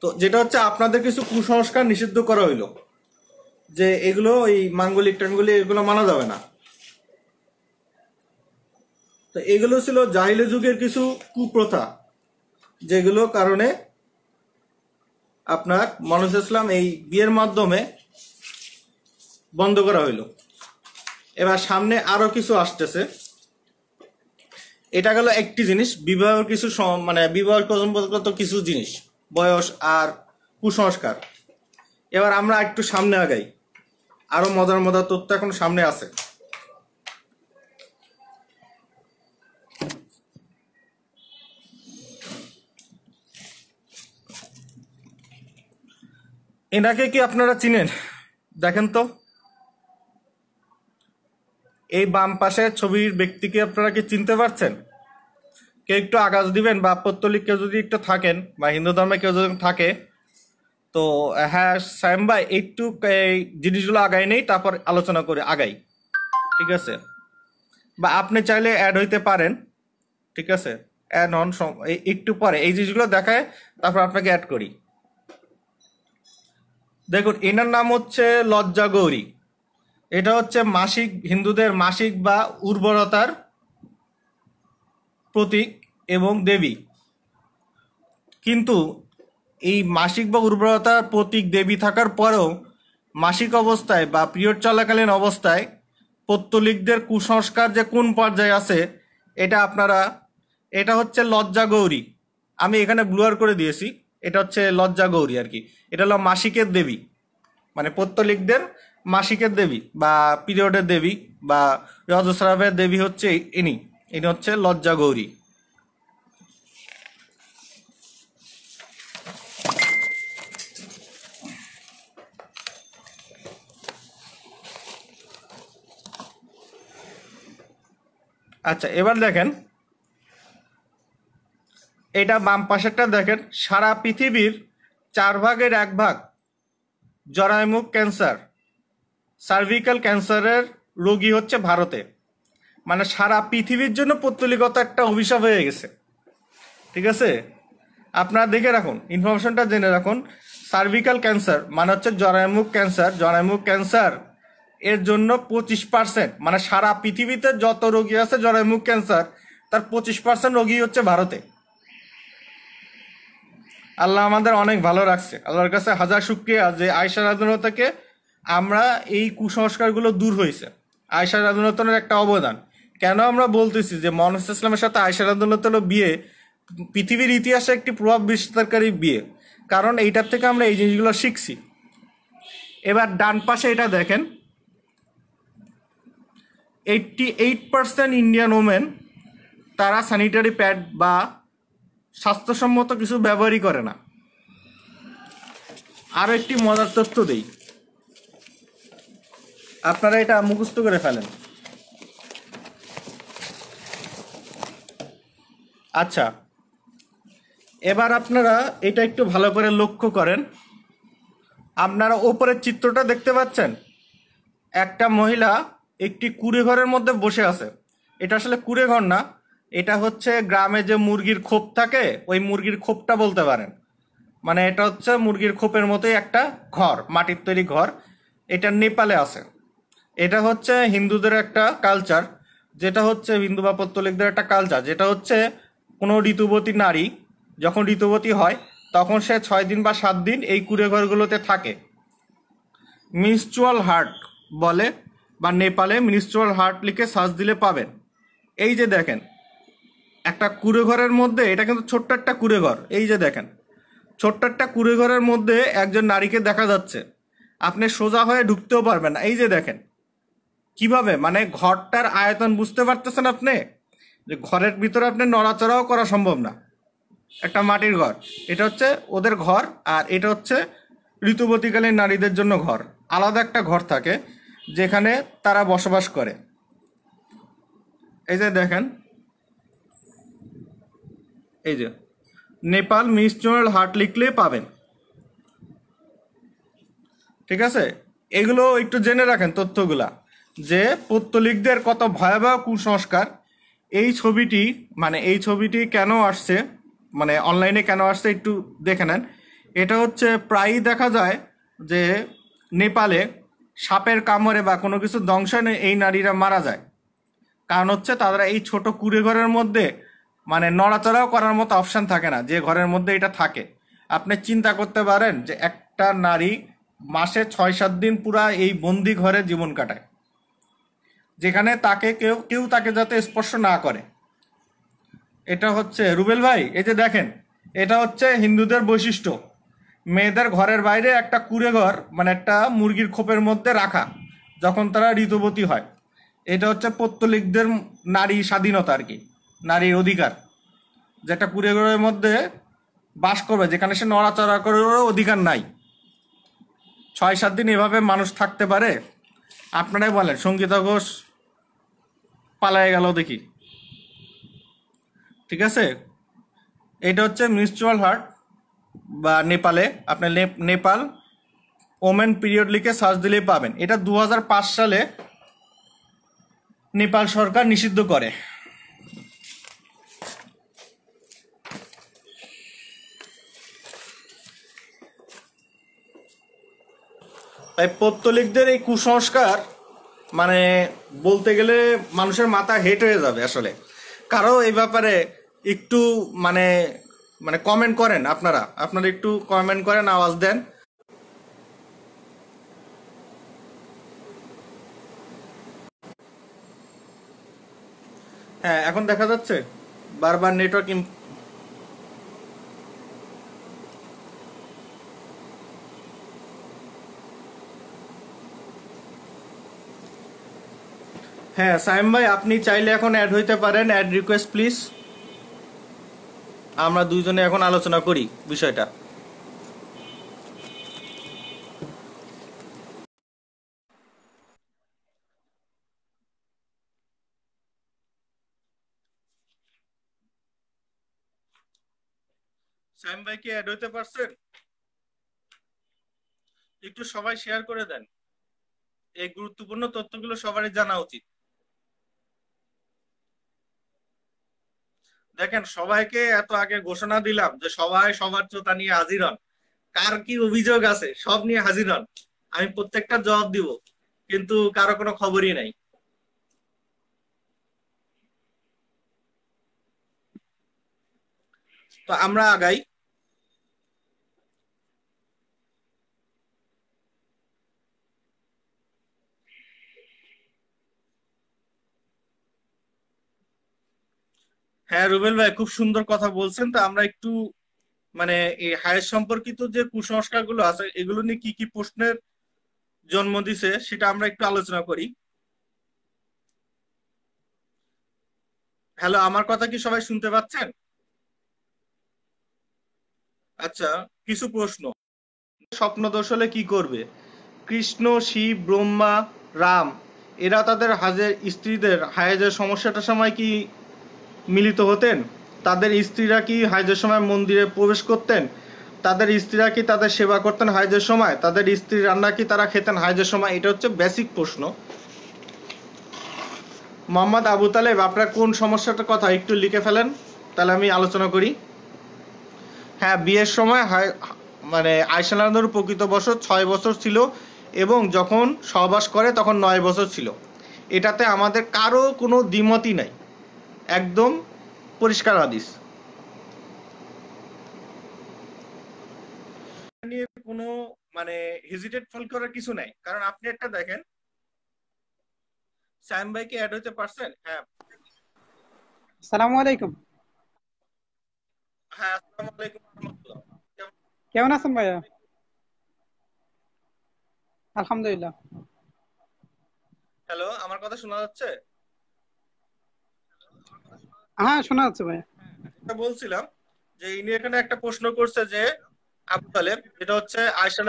তো যেটা হচ্ছে আপনাদের কিছু কুসংস্কার নিষিদ্ধ করা হইলো যে এগুলো ওই মাঙ্গলিক টাঙ্গলি এগুলো মানা যাবে না তো এগুলো ছিল জাহিলি যুগের কিছু কুপ্রথা যেগুলো কারণে আপনার মানুষ ইসলাম এই বিয়ের মাধ্যমে বন্ধ করা হইল এবার সামনে আরো কিছু আসতেছে এটা গেল একটি জিনিস বিবাহের কিছু মানে বিবাহ সম্পর্কত কিছু জিনিস বয়স আর কুসংস্কার এবার আমরা একটু সামনে আগাই আরো মজার মজার তথ্য এখন সামনে আছে এনাকে কি আপনারা চিনেন দেখেন তো এই বাম পাশে ছবির ব্যক্তিকে আপনারা কি চিনতে পারছেন কেউ একটু আগাজ দিবেন বা পত্তলিক কেউ যদি একটু থাকেন বা হিন্দু ধর্মে কেউ যদি থাকে তো হ্যাঁ সায়ম ভাই একটু এই জিনিসগুলো আগাই নেই তারপর আলোচনা করে আগাই ঠিক আছে বা আপনি চাইলে অ্যাড হইতে পারেন ঠিক আছে অ্যাড হন একটু পরে এই জিনিসগুলো দেখায় তারপর আপনাকে অ্যাড করি দেখুন এনার নাম হচ্ছে লজ্জা গৌরী এটা হচ্ছে মাসিক হিন্দুদের মাসিক বা উর্বরতার প্রতীক এবং দেবী কিন্তু এই মাসিক বা উর্বরতার প্রতীক দেবী থাকার পরেও মাসিক অবস্থায় বা পিরিয়ড চলাকালীন অবস্থায় পত্তলিকদের কুসংস্কার যে কোন পর্যায়ে আছে এটা আপনারা এটা হচ্ছে লজ্জা গৌরী আমি এখানে ব্লুয়ার করে দিয়েছি এটা হচ্ছে লজ্জা গৌরী আর কি এটা হলো মাসিকের দেবী মানে পত্তলিকদের মাসিকের দেবী বা পিরিয়ডের দেবী বা রজস্রাবের দেবী হচ্ছে ইনি ইনি হচ্ছে লজ্জা গৌরী আচ্ছা এবার দেখেন এটা বাম পাশেরটা দেখেন সারা পৃথিবীর চার ভাগের এক ভাগ জরায়ুমুখ ক্যান্সার সার্ভিক্যাল ক্যান্সারের রোগী হচ্ছে ভারতে মানে সারা পৃথিবীর জন্য পত্তলিগত একটা অভিশাপ হয়ে গেছে ঠিক আছে আপনারা দেখে রাখুন ইনফরমেশনটা জেনে রাখুন সার্ভিক্যাল ক্যান্সার মানে হচ্ছে জরায়ুমুখ ক্যান্সার জরায়ুমুখ ক্যান্সার এর জন্য পঁচিশ পার্সেন্ট মানে সারা পৃথিবীতে যত রোগী আছে জরায়ুমুখ ক্যান্সার তার পঁচিশ পার্সেন্ট রোগী হচ্ছে ভারতে আল্লাহ আমাদের অনেক ভালো রাখছে আল্লাহর কাছে হাজার শুক্রিয়া যে আয়সা রাজনতাকে আমরা এই কুসংস্কারগুলো দূর হয়েছে আয়সা রাজনতনের একটা অবদান কেন আমরা বলতেছি যে মনোজ ইসলামের সাথে আয়সা রাজনতন বিয়ে পৃথিবীর ইতিহাসে একটি প্রভাব বিস্তারকারী বিয়ে কারণ এইটার থেকে আমরা এই জিনিসগুলো শিখছি এবার ডান পাশে এটা দেখেন eighty eight percent Indian women তারা স্যানিটারি প্যাড বা স্বাস্থ্যসম্মত কিছু ব্যবহারই করে না আরও একটি মজার তথ্য দেই আপনারা এটা মুখস্থ করে ফেলেন আচ্ছা এবার আপনারা এটা একটু ভালো করে লক্ষ্য করেন আপনারা ওপরের চিত্রটা দেখতে পাচ্ছেন একটা মহিলা একটি কুড়ে ঘরের মধ্যে বসে আছে এটা আসলে কুড়ে ঘর না এটা হচ্ছে গ্রামে যে মুরগির খোপ থাকে ওই মুরগির খোপটা বলতে পারেন মানে এটা হচ্ছে মুরগির খোপের মতোই একটা ঘর মাটির তৈরি ঘর এটা নেপালে আছে এটা হচ্ছে হিন্দুদের একটা কালচার যেটা হচ্ছে হিন্দু বা পত্তলিকদের একটা কালচার যেটা হচ্ছে কোনো ঋতুবতী নারী যখন ঋতুবতী হয় তখন সে ছয় দিন বা সাত দিন এই কুড়ে ঘরগুলোতে থাকে মিনস্ট্রুয়াল হার্ট বলে বা নেপালে মিনস্ট্রুয়াল হার্ট লিখে সার্চ দিলে পাবেন এই যে দেখেন একটা কুড়ে ঘরের মধ্যে এটা কিন্তু ছোট্ট একটা কুড়ে ঘর এই যে দেখেন ছোট্ট একটা কুড়ে ঘরের মধ্যে একজন নারীকে দেখা যাচ্ছে আপনি সোজা হয়ে ঢুকতেও পারবেন না এই যে দেখেন কিভাবে মানে ঘরটার আয়তন বুঝতে পারতেছেন আপনি যে ঘরের ভিতরে আপনি নড়াচড়াও করা সম্ভব না একটা মাটির ঘর এটা হচ্ছে ওদের ঘর আর এটা হচ্ছে ঋতুবতীকালীন নারীদের জন্য ঘর আলাদা একটা ঘর থাকে যেখানে তারা বসবাস করে এই যে দেখেন এই যে নেপাল মিউচুয়াল হাট লিখলে পাবেন ঠিক আছে এগুলো একটু জেনে রাখেন তথ্যগুলা যে পত্তলিকদের কত ভয়াবহ কুসংস্কার এই ছবিটি মানে এই ছবিটি কেন আসছে মানে অনলাইনে কেন আসছে একটু দেখে নেন এটা হচ্ছে প্রায়ই দেখা যায় যে নেপালে সাপের কামড়ে বা কোনো কিছু দংশনে এই নারীরা মারা যায় কারণ হচ্ছে তারা এই ছোট কুড়ে ঘরের মধ্যে মানে নড়াচড়াও করার মতো অপশান থাকে না যে ঘরের মধ্যে এটা থাকে আপনি চিন্তা করতে পারেন যে একটা নারী মাসে ছয় সাত দিন পুরা এই বন্দি ঘরে জীবন কাটায় যেখানে তাকে কেউ কেউ তাকে যাতে স্পর্শ না করে এটা হচ্ছে রুবেল ভাই এই যে দেখেন এটা হচ্ছে হিন্দুদের বৈশিষ্ট্য মেয়েদের ঘরের বাইরে একটা কুড়ে ঘর মানে একটা মুরগির খোপের মধ্যে রাখা যখন তারা ঋতুবতী হয় এটা হচ্ছে পত্তলিকদের নারী স্বাধীনতা আর কি নারীর অধিকার যে একটা মধ্যে বাস করবে যেখানে সে নড়াচড়া করার অধিকার নাই ছয় সাত দিন এভাবে মানুষ থাকতে পারে আপনারাই বলেন সঙ্গীতা ঘোষ পালায় গেল দেখি ঠিক আছে এটা হচ্ছে মিউচুয়াল হার্ট বা নেপালে আপনার নেপাল ওমেন পিরিয়ড লিখে সার্চ দিলেই পাবেন এটা দু সালে নেপাল সরকার নিষিদ্ধ করে তাই পত্তলিকদের এই কুসংস্কার মানে বলতে গেলে মানুষের মাথা হেট হয়ে যাবে আসলে কারো এই ব্যাপারে একটু মানে মানে কমেন্ট করেন আপনারা আপনারা একটু কমেন্ট করেন আওয়াজ দেন হ্যাঁ এখন দেখা যাচ্ছে বারবার নেটওয়ার্ক হ্যাঁ সাইম ভাই আপনি চাইলে এখন অ্যাড হইতে পারেন অ্যাড রিকোয়েস্ট প্লিজ আমরা দুইজনে এখন আলোচনা করি বিষয়টা সাইম ভাই কি অ্যাড হইতে পারছেন একটু সবাই শেয়ার করে দেন এই গুরুত্বপূর্ণ তথ্যগুলো সবারই জানা উচিত দেখেন সবাইকে এত আগে ঘোষণা দিলাম যে সবাই সবার জোতা নিয়ে হাজির হন কার কি অভিযোগ আছে সব নিয়ে হাজির হন আমি প্রত্যেকটা জবাব দিব কিন্তু কারো কোনো খবরই নাই তো আমরা আগাই হ্যাঁ রুবেল ভাই খুব সুন্দর কথা বলছেন তো আমরা একটু মানে এই হায়ের সম্পর্কিত যে কুসংস্কার গুলো আছে এগুলো নিয়ে কি কি প্রশ্নের জন্ম দিছে সেটা আমরা একটু আলোচনা করি হ্যালো আমার কথা কি সবাই শুনতে পাচ্ছেন আচ্ছা কিছু প্রশ্ন স্বপ্ন হলে কি করবে কৃষ্ণ শিব ব্রহ্মা রাম এরা তাদের হাজের স্ত্রীদের হায়েজের সমস্যাটার সময় কি মিলিত হতেন তাদের স্ত্রীরা কি হাইজের সময় মন্দিরে প্রবেশ করতেন তাদের স্ত্রীরা কি তাদের সেবা করতেন হাইজের সময় তাদের স্ত্রী রান্না কি তারা খেতেন হাইজের সময় এটা হচ্ছে বেসিক প্রশ্ন মোহাম্মদ আবু তালেব আপনার কোন সমস্যাটার কথা একটু লিখে ফেলেন তাহলে আমি আলোচনা করি হ্যাঁ বিয়ের সময় মানে আইসালান্দর প্রকৃত বছর ছয় বছর ছিল এবং যখন সহবাস করে তখন নয় বছর ছিল এটাতে আমাদের কারো কোনো দ্বিমতই নাই একদম পরিষ্কার হাদিস নিয়ে কোনো মানে হেজিটেট ফল করার কিছু নাই কারণ আপনি একটা দেখেন ভাই কি অ্যাড হতে পারছেন হ্যাঁ আলাইকুম হ্যাঁ আসসালামু আলাইকুম কেমন আছেন ভাইয়া আলহামদুলিল্লাহ হ্যালো আমার কথা শোনা যাচ্ছে হ্যাঁ শোনা যাচ্ছে ভাই বলছিলাম যে ইনি এখানে একটা প্রশ্ন করছে যে আবু তালেব এটা হচ্ছে আয়সা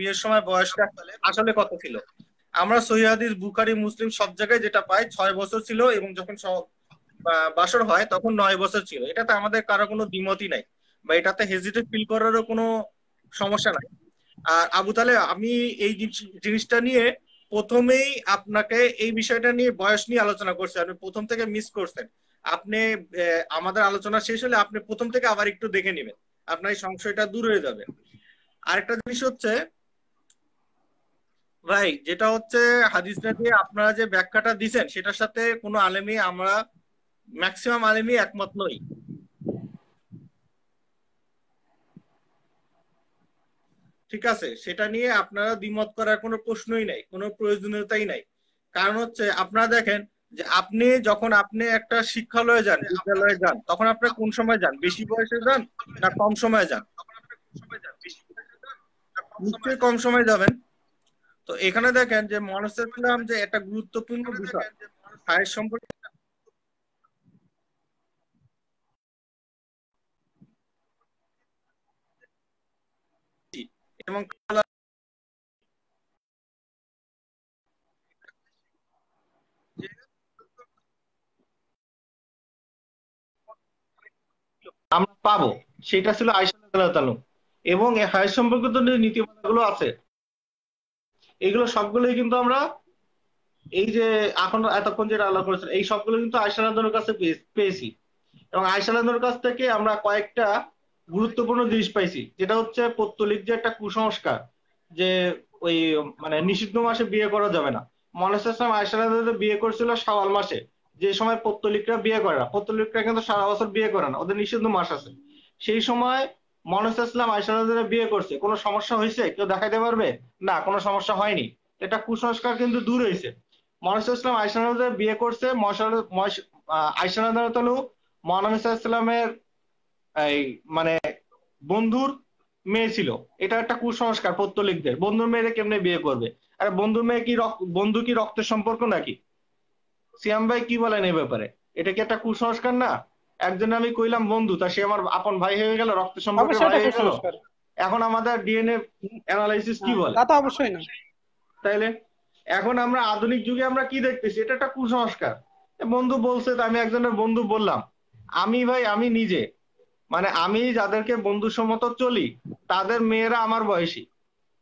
বিয়ের সময় বয়সটা আসলে কত ছিল আমরা সহিহাদিস বুখারি মুসলিম সব জায়গায় যেটা পাই ছয় বছর ছিল এবং যখন বাসর হয় তখন নয় বছর ছিল এটাতে আমাদের কারো কোনো দ্বিমতই নাই বা এটাতে হেজিটেট ফিল করারও কোনো সমস্যা নাই আর আবু তালে আমি এই জিনিসটা নিয়ে প্রথমেই আপনাকে এই বিষয়টা নিয়ে বয়স নিয়ে আলোচনা করছি আপনি প্রথম থেকে মিস করছেন আপনি আমাদের আলোচনা শেষ হলে আপনি প্রথম থেকে আবার একটু দেখে নেবেন আপনার এই সংশয়টা দূর হয়ে যাবে আরেকটা জিনিস হচ্ছে ভাই যেটা হচ্ছে হাদিস নাকি আপনারা যে ব্যাখ্যাটা দিচ্ছেন সেটার সাথে কোনো আলেমি আমরা ম্যাক্সিমাম আলেমি একমত নই ঠিক আছে সেটা নিয়ে আপনারা দ্বিমত করার কোনো প্রশ্নই নাই কোনো প্রয়োজনীয়তাই নাই কারণ হচ্ছে আপনারা দেখেন যে আপনি যখন আপনি একটা শিক্ষালয়ে যান বিদ্যালয়ে যান তখন আপনি কোন সময় যান বেশি বয়সে যান না কম সময়ে যান নিশ্চয়ই কম সময় যাবেন তো এখানে দেখেন যে মানুষ যে একটা গুরুত্বপূর্ণ বিষয় হায়ের সম্পর্কে এবং আমরা পাবো সেটা ছিল আয়সা এবং হায় সম্পর্কিত নীতিমালাগুলো আছে এগুলো সবগুলোই কিন্তু আমরা এই যে এখন এতক্ষণ যেটা আলাপ করেছেন এই সবগুলো কিন্তু আয়সালাদনের কাছে পেয়েছি এবং আয়সালাদনের কাছ থেকে আমরা কয়েকটা গুরুত্বপূর্ণ জিনিস পাইছি যেটা হচ্ছে পত্তলিক যে একটা কুসংস্কার যে ওই মানে নিষিদ্ধ মাসে বিয়ে করা যাবে না মানুষ আসলাম আয়সালাদ বিয়ে করছিল সাওয়াল মাসে যে সময় পত্তলিকরা বিয়ে করে না পত্তলিকরা কিন্তু সারা বছর বিয়ে করে না ওদের নিষিদ্ধ মাস আছে সেই সময় মানুষ ইসলাম আইসারা বিয়ে করছে কোনো সমস্যা হয়েছে কেউ দেখাইতে পারবে না কোনো সমস্যা হয়নি এটা কুসংস্কার কিন্তু দূর হয়েছে মানুষ ইসলাম আইসারা বিয়ে করছে আইসারা তালু মহানবিসা ইসলামের এই মানে বন্ধুর মেয়ে ছিল এটা একটা কুসংস্কার পত্তলিকদের বন্ধুর মেয়েরা কেমনে বিয়ে করবে আর বন্ধুর মেয়ে কি বন্ধু কি রক্তের সম্পর্ক নাকি সিয়াম ভাই কি বলেন এই ব্যাপারে এটা কি একটা কুসংস্কার না একজন আমি কইলাম বন্ধু তা সে আমার আপন ভাই হয়ে গেল রক্ত সম্পর্কে ভাই হয়ে গেল এখন আমাদের ডিএনএ অ্যানালাইসিস কি হ্যাঁ, বলে তা তো অবশ্যই না তাইলে এখন আমরা আধুনিক যুগে আমরা কি দেখতেছি এটা একটা কুসংস্কার বন্ধু বলছে আমি একজনের বন্ধু বললাম আমি ভাই আমি নিজে মানে আমি যাদেরকে বন্ধু সম্মত চলি তাদের মেয়েরা আমার বয়সী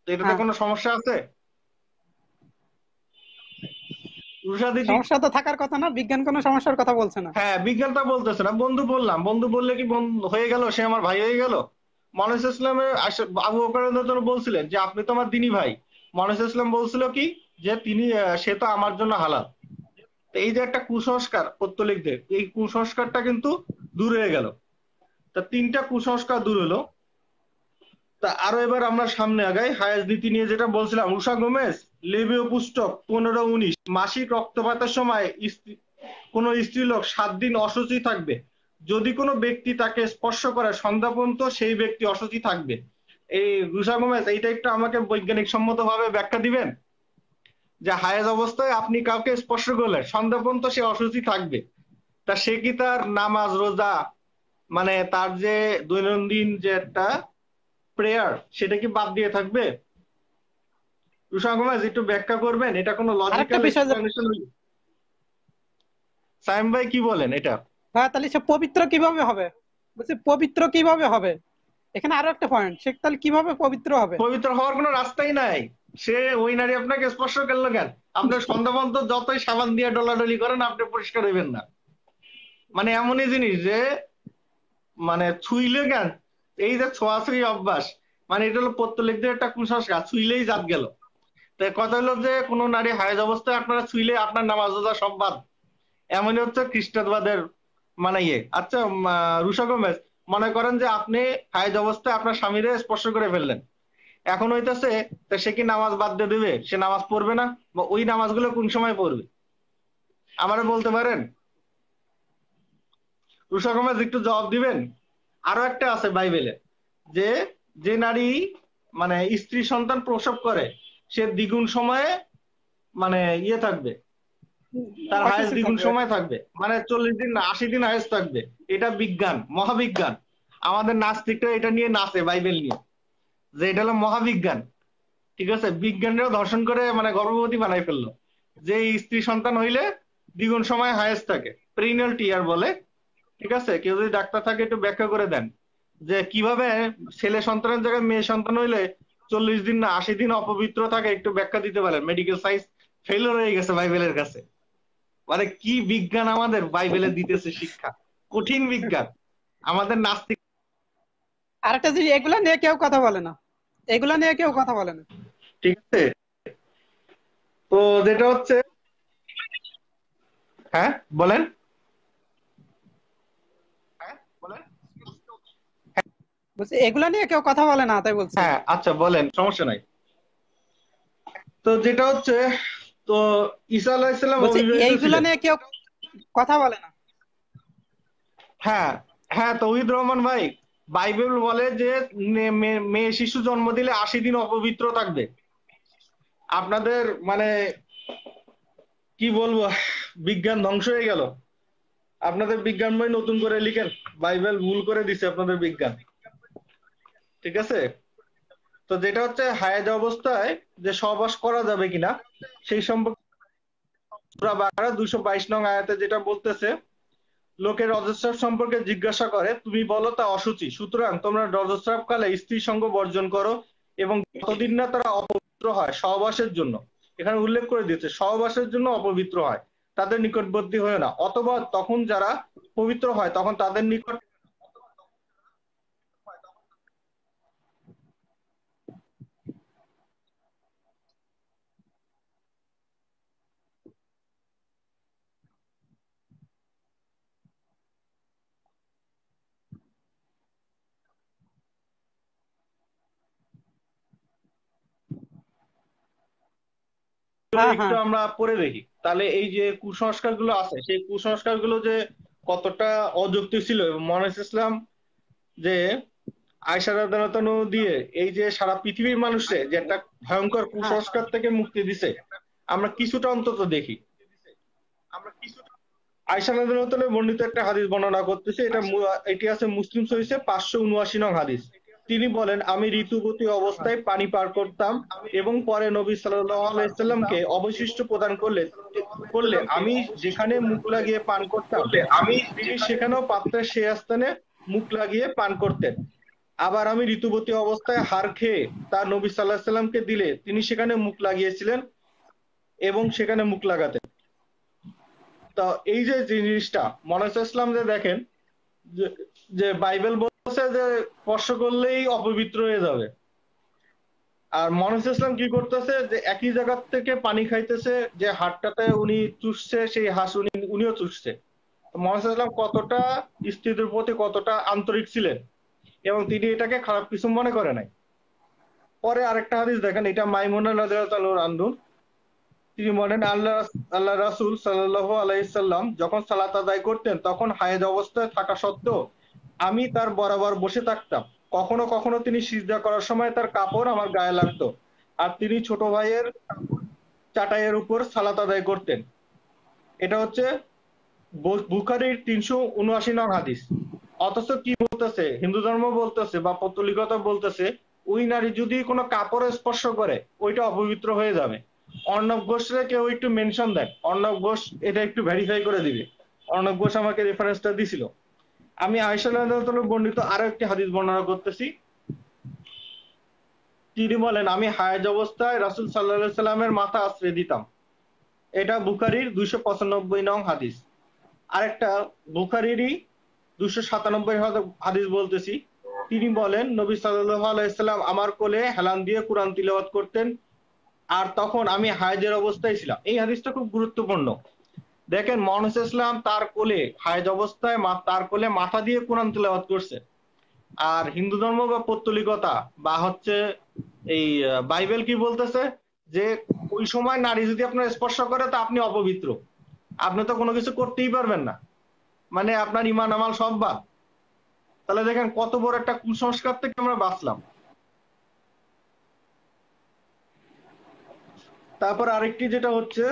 তো এটাতে হ্যাঁ। কোনো সমস্যা আছে সমস্যা তো থাকার কথা না বিজ্ঞান কোনো সমস্যার কথা বলছে না হ্যাঁ বলতেছে না বন্ধু বললাম বন্ধু বললে কি হয়ে গেল সে আমার ভাই হয়ে গেল মানুষ ইসলামের আবু বলছিলেন যে আপনি তো আমার দিনই ভাই মানুষ ইসলাম বলছিল কি যে তিনি সে তো আমার জন্য হালাল এই যে একটা কুসংস্কার পত্তলিকদের এই কুসংস্কারটা কিন্তু দূর হয়ে গেল তা তিনটা কুসংস্কার দূর হলো তা আরো এবার আমরা সামনে আগাই হায়াজ নীতি নিয়ে যেটা বলছিলাম উষা গোমেজ লেবীয় পুস্তক পনেরো উনিশ মাসিক রক্তপাতের সময় কোন স্ত্রীলোক সাত দিন অশুচি থাকবে যদি কোনো ব্যক্তি তাকে স্পর্শ করে সন্ধ্যা পর্যন্ত সেই ব্যক্তি অশুচি থাকবে এই রুষা গোমেজ এইটা একটু আমাকে বৈজ্ঞানিক সম্মত ভাবে ব্যাখ্যা দিবেন যে হায়াজ অবস্থায় আপনি কাউকে স্পর্শ করলে সন্ধ্যা পর্যন্ত সে অশুচি থাকবে তা সে কি তার নামাজ রোজা মানে তার যে দৈনন্দিন যে একটা প্রেয়ার সেটা কি বাদ দিয়ে থাকবে একটু ব্যাখ্যা করবেন এটা কোনো লজিক্যাল এক্সপ্লেনেশন সাইম ভাই কি বলেন এটা হ্যাঁ তাহলে সে পবিত্র কিভাবে হবে বলছে পবিত্র কিভাবে হবে এখানে আরো একটা পয়েন্ট সে তাহলে কিভাবে পবিত্র হবে পবিত্র হওয়ার কোনো রাস্তাই নাই সে ওই নারী আপনাকে স্পর্শ করলো কেন যতই সাবান দিয়ে ডলাডলি করেন আপনি পরিষ্কার হইবেন না মানে এমনই জিনিস যে মানে ছুইলে কেন এই যে ছোঁয়াছুঁয়ি অভ্যাস মানে এটা হলো লিখতে একটা কুসংস্কার ছুইলেই জাত গেল তো কথা হলো যে কোনো নারী হায়েজ অবস্থায় আপনারা ছুইলে আপনার নামাজ রোজা সব বাদ এমনই হচ্ছে খ্রিস্টানবাদের মানে ইয়ে আচ্ছা রুষা গোমেজ মনে করেন যে আপনি হায়েজ অবস্থায় আপনার স্বামীরে স্পর্শ করে ফেললেন এখন হইতেছে সে কি নামাজ বাদ দিয়ে দিবে সে নামাজ পড়বে না বা ওই নামাজগুলো কোন সময় পড়বে আমারে বলতে পারেন রুষা গোমেজ একটু জবাব দিবেন আরো একটা আছে বাইবেলে যে যে নারী মানে স্ত্রী সন্তান প্রসব করে সে দ্বিগুণ সময়ে মানে ইয়ে থাকবে তার হায়েস্ট দ্বিগুণ সময় থাকবে মানে চল্লিশ দিন না আশি দিন হায়েস্ট থাকবে এটা বিজ্ঞান মহাবিজ্ঞান আমাদের নাস্তিকটা এটা নিয়ে নাচে বাইবেল নিয়ে যে এটা হলো মহাবিজ্ঞান ঠিক আছে বিজ্ঞানীরা ধর্ষণ করে মানে গর্ভবতী বানাই ফেললো যে স্ত্রী সন্তান হইলে দ্বিগুণ সময় হায়েস্ট থাকে প্রিনিয়াল টিয়ার বলে ঠিক আছে কেউ যদি ডাক্তার থাকে একটু ব্যাখ্যা করে দেন যে কিভাবে ছেলে সন্তানের জায়গায় মেয়ে সন্তান হইলে চল্লিশ দিন না আশি দিন অপবিত্র থাকে একটু ব্যাখ্যা দিতে পারেন মেডিকেল সাইন্স ফেলও হয়ে গেছে বাইবেলের কাছে মানে কি বিজ্ঞান আমাদের বাইবেলে দিতেছে শিক্ষা কঠিন বিজ্ঞান আমাদের নাস্তিক আরেকটা জিনিস এগুলা নিয়ে কেউ কথা বলে না এগুলা নিয়ে কেউ কথা বলে না ঠিক আছে তো যেটা হচ্ছে হ্যাঁ বলেন বলছি এগুলা নিয়ে কেউ কথা বলে না তাই বলছি হ্যাঁ আচ্ছা বলেন সমস্যা নাই তো যেটা হচ্ছে তো ঈসা আলাইহিস সালাম এইগুলা নিয়ে কেউ কথা বলে না হ্যাঁ হ্যাঁ তৌহিদ রহমান ভাই বাইবেল বলে যে মেয়ে শিশু জন্ম দিলে আশি দিন অপবিত্র থাকবে আপনাদের মানে কি বলবো বিজ্ঞান ধ্বংস হয়ে গেল আপনাদের বিজ্ঞান বিজ্ঞানময় নতুন করে লিখেন বাইবেল ভুল করে দিছে আপনাদের বিজ্ঞান ঠিক আছে তো যেটা হচ্ছে হায়াজ অবস্থায় যে সহবাস করা যাবে কিনা সেই সম্পর্কে দুশো বাইশ নং আয়াতে যেটা বলতেছে লোকের রজস্রাব সম্পর্কে জিজ্ঞাসা করে তুমি বলো তা অসুচি সুতরাং তোমরা রজস্রাব কালে স্ত্রী সঙ্গ বর্জন করো এবং যতদিন না তারা অপবিত্র হয় সহবাসের জন্য এখানে উল্লেখ করে দিয়েছে সহবাসের জন্য অপবিত্র হয় তাদের নিকটবর্তী হয়ে না অথবা তখন যারা পবিত্র হয় তখন তাদের নিকট হ্যাঁ, একটু হ্যাঁ। আমরা পড়ে দেখি তাহলে এই যে কুসংস্কার গুলো আছে সেই কুসংস্কার গুলো যে কতটা অযুক্তি ছিল মহানাজ ইসলাম যে আয়সারাদানু দিয়ে এই যে সারা পৃথিবীর মানুষে যে একটা ভয়ঙ্কর হ্যাঁ। কুসংস্কার থেকে মুক্তি দিছে আমরা কিছুটা অন্তত দেখি আমরা কিছুটা আয়সারাদানতলে বর্ণিত একটা হাদিস বর্ণনা করতেছে এটা এটি আছে মুসলিম সহিছে পাঁচশো উনআশি নং হাদিস তিনি বলেন আমি ঋতুবতী অবস্থায় পানি পার করতাম এবং পরে নবী সাল্লামকে অবশিষ্ট প্রদান করলে করলে আমি যেখানে মুখ লাগিয়ে পান করতাম আমি তিনি সেখানেও পাত্রের সেই স্থানে মুখ লাগিয়ে পান করতেন আবার আমি ঋতুবতী অবস্থায় হার খেয়ে তা নবী সাল্লাহ সাল্লামকে দিলে তিনি সেখানে মুখ লাগিয়েছিলেন এবং সেখানে মুখ লাগাতেন তো এই যে জিনিসটা মনাস ইসলাম যে দেখেন যে বাইবেল হচ্ছে যে স্পর্শ করলেই অপবিত্র হয়ে যাবে আর মনোজ ইসলাম কি করতেছে যে একই জায়গা থেকে পানি খাইতেছে যে হাটটাতে উনি চুষছে সেই হাঁস উনি উনিও চুষছে মনোজ ইসলাম কতটা স্ত্রীদের প্রতি কতটা আন্তরিক ছিলেন এবং তিনি এটাকে খারাপ কিছু মনে করে নাই পরে আরেকটা হাদিস দেখেন এটা মাইমুনা রাজুর আন্দুন তিনি বলেন আল্লাহ আল্লাহ রাসুল সাল্লাহ আলাইসাল্লাম যখন সালাত আদায় করতেন তখন হায়েজ অবস্থায় থাকা সত্ত্বেও আমি তার বরাবর বসে থাকতাম কখনো কখনো তিনি সিজদা করার সময় তার কাপড় আমার গায়ে লাগতো আর তিনি ছোট ভাইয়ের চাটাইয়ের উপর সালাত আদায় করতেন এটা হচ্ছে বুখারির তিনশো উনআশি নং হাদিস অথচ কি বলতেছে হিন্দু ধর্ম বলতেছে বা পত্তলিকতা বলতেছে ওই নারী যদি কোনো কাপড় স্পর্শ করে ওইটা অপবিত্র হয়ে যাবে অর্ণব ঘোষরে কেউ একটু মেনশন দেন অর্ণব ঘোষ এটা একটু ভেরিফাই করে দিবে অর্ণব ঘোষ আমাকে রেফারেন্সটা দিছিল আমি আয়সাল্লাহ বর্ণিত আরো একটি হাদিস বর্ণনা করতেছি তিনি বলেন আমি হায়াজ অবস্থায় রাসুল সাল্লা সাল্লামের মাথা আশ্রয় দিতাম এটা বুখারির দুইশো পঁচানব্বই নং হাদিস আরেকটা বুখারিরই দুশো সাতানব্বই হাদিস বলতেছি তিনি বলেন নবী সাল্লাহ আমার কোলে হেলান দিয়ে কোরআন তিলাবাত করতেন আর তখন আমি হায়াজের অবস্থায় ছিলাম এই হাদিসটা খুব গুরুত্বপূর্ণ দেখেন মনোজ ইসলাম তার কোলে হায়জ অবস্থায় তার কোলে মাথা দিয়ে কোরআন তেলাওয়াত করছে আর হিন্দু ধর্ম বা পত্তলিকতা বা হচ্ছে এই বাইবেল কি বলতেছে যে ওই সময় নারী যদি আপনার স্পর্শ করে তা আপনি অপবিত্র আপনি তো কোনো কিছু করতেই পারবেন না মানে আপনার ইমান আমাল সব বা তাহলে দেখেন কত বড় একটা কুসংস্কার থেকে আমরা বাঁচলাম তারপর আরেকটি যেটা হচ্ছে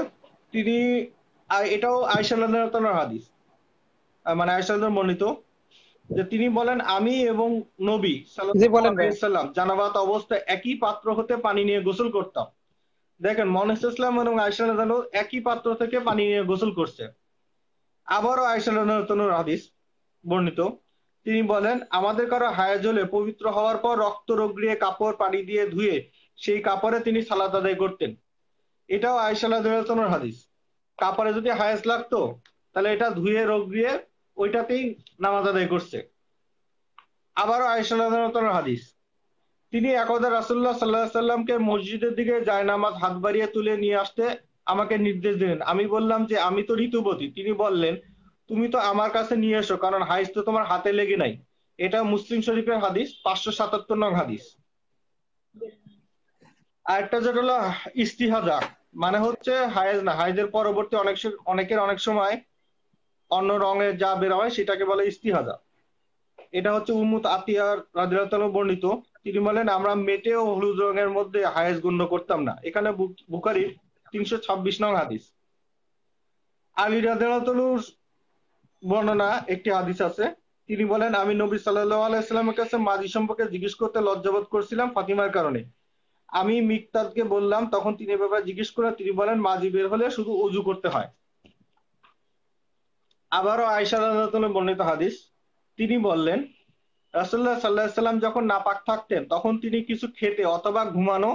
তিনি আর এটাও আয়সাল্লাহ হাদিস মানে আয়সাল্লাহ মনিত যে তিনি বলেন আমি এবং নবী সাল্লাম জানাবাত অবস্থা একই পাত্র হতে পানি নিয়ে গোসল করতাম দেখেন মনিস ইসলাম এবং আয়সাল্লাহ একই পাত্র থেকে পানি নিয়ে গোসল করছে আবারও আয়সাল্লাহ হাদিস বর্ণিত তিনি বলেন আমাদের কারো হায়া জলে পবিত্র হওয়ার পর রক্ত রোগ দিয়ে কাপড় পানি দিয়ে ধুয়ে সেই কাপড়ে তিনি সালাদ আদায় করতেন এটাও আয়সাল্লাহ হাদিস কাপড়ে যদি হায়েস্ট লাগতো তাহলে এটা ধুয়ে রোগ দিয়ে ওইটাতেই নামাজ আদায় করছে আবারও আয়সালাতন হাদিস তিনি একদা রাসুল্লাহ সাল্লাহ সাল্লামকে মসজিদের দিকে নামাজ হাত বাড়িয়ে তুলে নিয়ে আসতে আমাকে নির্দেশ দিলেন আমি বললাম যে আমি তো ঋতুবতী তিনি বললেন তুমি তো আমার কাছে নিয়ে এসো কারণ হাইস তো তোমার হাতে লেগে নাই এটা মুসলিম শরীফের হাদিস পাঁচশো সাতাত্তর নং হাদিস আরেকটা যেটা হলো ইস্তিহাজা মানে হচ্ছে হায়েজ না হায়েজের পরবর্তী অনেক অনেকের অনেক সময় অন্য রঙের যা বের হয় সেটাকে বলে ইস্তিহাজা এটা হচ্ছে উম্মুত আতিয়ার রাজিয়াল বর্ণিত তিনি বলেন আমরা মেটে ও হলুদ রঙের মধ্যে হায়েজ গণ্য করতাম না এখানে বুখারির তিনশো ছাব্বিশ নং হাদিস আলী রাজিয়ালুর বর্ণনা একটি হাদিস আছে তিনি বলেন আমি নবী সাল্লাহ আলাইস্লামের কাছে মাঝি সম্পর্কে জিজ্ঞেস করতে লজ্জাবোধ করছিলাম ফাতিমার কারণে আমি মিকদাদকে বললাম তখন তিনি ব্যাপারে জিজ্ঞেস করে তিনি বলেন মাজি বের হলে শুধু অজু করতে হয় আবারও আয়সা রাজাতুল্লাহ বর্ণিত হাদিস তিনি বললেন রাসুল্লাহ সাল্লাহ সাল্লাম যখন নাপাক থাকতেন তখন তিনি কিছু খেতে অথবা ঘুমানো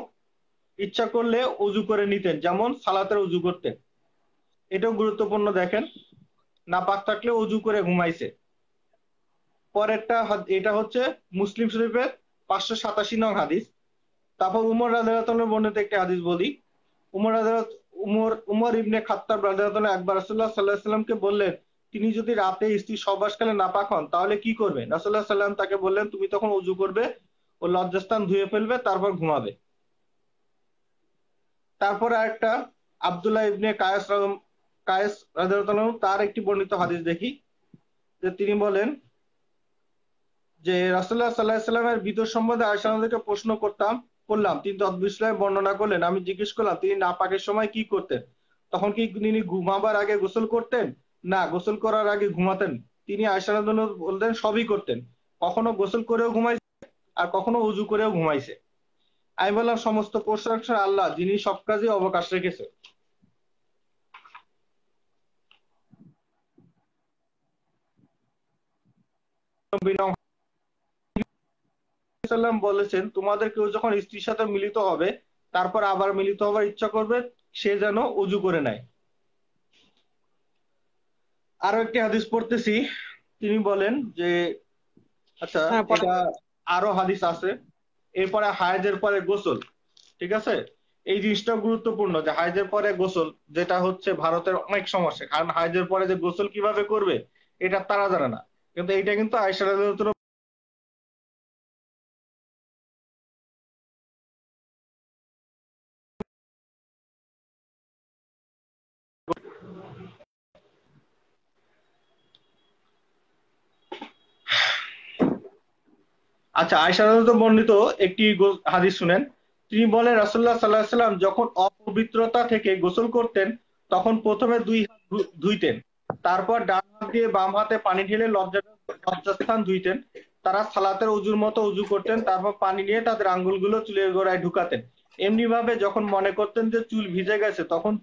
ইচ্ছা করলে উজু করে নিতেন যেমন সালাতের উজু করতেন এটাও গুরুত্বপূর্ণ দেখেন নাপাক থাকলে উজু করে ঘুমাইছে পরেরটা এটা হচ্ছে মুসলিম শরীফের পাঁচশো সাতাশি নং হাদিস তারপর উমর রাজারাতনের বর্ণিত একটি হাদিস বলি উমর রাজারাত উমর উমর ইবনে খাত্তাব রাজারাতন একবার রাসুল্লাহ সাল্লাহ সাল্লামকে বললেন তিনি যদি রাতে স্ত্রী সবাসকালে নাপাক হন তাহলে কি করবে রাসুল্লাহ সাল্লাম তাকে বললেন তুমি তখন উজু করবে ও লজ্জাস্থান ধুয়ে ফেলবে তারপর ঘুমাবে তারপর একটা আবদুল্লাহ ইবনে কায়েস কায়েস রাজারতন তার একটি বর্ণিত হাদিস দেখি যে তিনি বলেন যে রাসুল্লাহ সাল্লাহ সাল্লামের বিদ্যুৎ সম্বন্ধে আয়সালামদেরকে প্রশ্ন করতাম করলাম তিনি তদ্বিষয়ে বর্ণনা করলেন আমি জিজ্ঞেস করলাম তিনি না পাকের সময় কি করতেন তখন কি তিনি ঘুমাবার আগে গোসল করতেন না গোসল করার আগে ঘুমাতেন তিনি আয়সার জন্য বলতেন সবই করতেন কখনো গোসল করেও ঘুমাইছে আর কখনো উজু করেও ঘুমাইছে আমি বললাম সমস্ত প্রশংসা আল্লাহ যিনি সব কাজে অবকাশ রেখেছে বিনম সাল্লাম বলেছেন তোমাদের কেউ যখন স্ত্রীর সাথে মিলিত হবে তারপর আবার মিলিত হবার ইচ্ছা করবে সে যেন উজু করে নেয় আরো একটি হাদিস পড়তেছি তিনি বলেন যে আচ্ছা হ্যাঁ, এটা আরো হাদিস আছে এরপরে হায়েজের পরে গোসল ঠিক আছে এই জিনিসটা গুরুত্বপূর্ণ যে হায়েজের পরে গোসল যেটা হচ্ছে ভারতের অনেক সমস্যা কারণ হায়েজের পরে যে গোসল কিভাবে করবে এটা তারা জানে না কিন্তু এইটা কিন্তু আয়সা আচ্ছা আয়সা রাজত বর্ণিত একটি হাদিস শুনেন তিনি বলেন রাসুল্লাহ সাল্লাহ সাল্লাম যখন অপবিত্রতা থেকে গোসল করতেন তখন প্রথমে দুই হাত ধুইতেন তারপর ডান হাত দিয়ে বাম হাতে পানি ঢেলে লজ্জা লজ্জাস্থান ধুইতেন তারা সালাতের উজুর মতো উজু করতেন তারপর পানি নিয়ে তাদের আঙ্গুলগুলো চুলের গোড়ায় ঢুকাতেন এমনি ভাবে যখন মনে করতেন যে চুল ভিজে গেছে তখন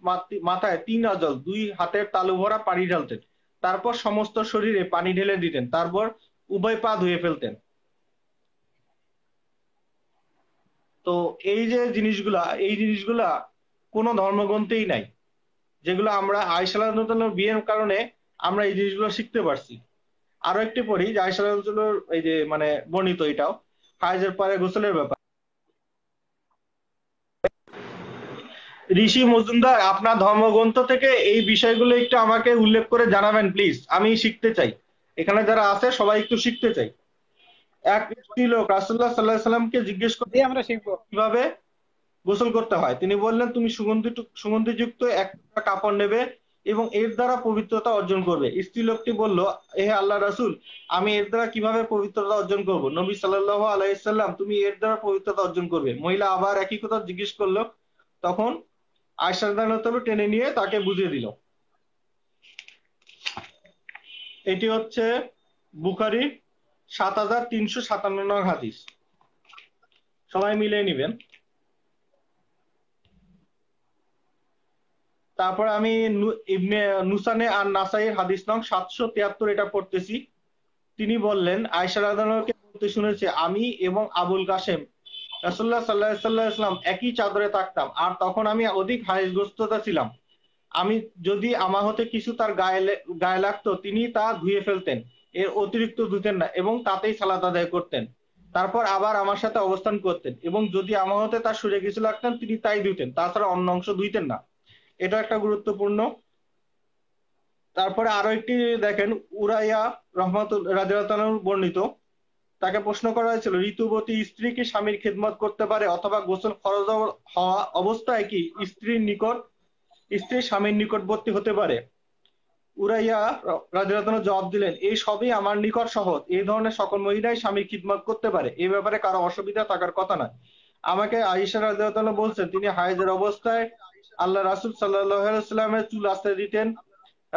মাথায় তিন আজল দুই হাতের তালু ভরা পানি ঢালতেন তারপর সমস্ত শরীরে পানি ঢেলে দিতেন তারপর উভয় পা ধুয়ে ফেলতেন তো এই যে জিনিসগুলা এই জিনিসগুলা কোন ধর্মগ্রন্থেই নাই যেগুলো আমরা আয়সালার বিয়ের কারণে আমরা এই জিনিসগুলো শিখতে পারছি আরো একটি পড়ি যে আয়সালার এই যে মানে বর্ণিত এটাও হায়জের পরে গোসলের ব্যাপার ঋষি মজুমদার আপনার ধর্মগ্রন্থ থেকে এই বিষয়গুলো একটু আমাকে উল্লেখ করে জানাবেন প্লিজ আমি শিখতে চাই এখানে যারা আছে সবাই একটু শিখতে চাই এক স্ত্রী লোক রাসুল্লাহ সাল্লাহ সাল্লামকে জিজ্ঞেস করতে আমরা শিখবো কিভাবে গোসল করতে হয় তিনি বললেন তুমি সুগন্ধি সুগন্ধিযুক্ত একটা কাপড় নেবে এবং এর দ্বারা পবিত্রতা অর্জন করবে স্ত্রী লোকটি বলল এহে আল্লাহ রাসুল আমি এর দ্বারা কিভাবে পবিত্রতা অর্জন করব নবী সাল্লাহ আলাইসাল্লাম তুমি এর দ্বারা পবিত্রতা অর্জন করবে মহিলা আবার একই কথা জিজ্ঞেস করলো তখন আয়সাদানতলু টেনে নিয়ে তাকে বুঝিয়ে দিল এটি হচ্ছে বুখারি সাত হাজার তিনশো সাতান্ন নং হাদিস সবাই মিলে নিবেন তারপর আমি নুসানে আর নাসাইয়ের হাদিস নং সাতশো তিয়াত্তর এটা পড়তেছি তিনি বললেন আয়সা রাদানকে বলতে শুনেছে আমি এবং আবুল কাসেম রাসুল্লাহ সাল্লাহ সাল্লাহ ইসলাম একই চাদরে থাকতাম আর তখন আমি অধিক হাইসগ্রস্ততা ছিলাম আমি যদি আমা হতে কিছু তার গায়ে গায়ে লাগতো তিনি তা ধুয়ে ফেলতেন এর অতিরিক্ত দিতেন না এবং তাতেই সালাত আদায় করতেন। তারপর আবার আমার সাথে অবস্থান করতেন এবং যদি আমার হতে তার শরীরে কিছু লাগতেন তিনি তাই দিতেন তাছাড়া অন্য অংশ দিতেন না এটা একটা গুরুত্বপূর্ণ তারপরে আরো একটি দেখেন উরাইয়া রহমত রাজরাতানুর বর্ণিত তাকে প্রশ্ন করা হয়েছিল ঋতুবতী স্ত্রী কি স্বামীর খেদমত করতে পারে অথবা গোসল খরচ হওয়া অবস্থায় কি স্ত্রীর নিকট স্ত্রী স্বামীর নিকটবর্তী হতে পারে উড়াইয়া রাজিরাতনের জবাব দিলেন এই সবই আমার নিকট সহজ এই ধরনের সকল মহিলাই স্বামীর খিদমত করতে পারে এই ব্যাপারে কারো অসুবিধা থাকার কথা নয় আমাকে আয়েশা রাজিরাতনা বলছেন তিনি হায়জের অবস্থায় আল্লাহ রাসুল সাল্লাহামের চুল আস্তে দিতেন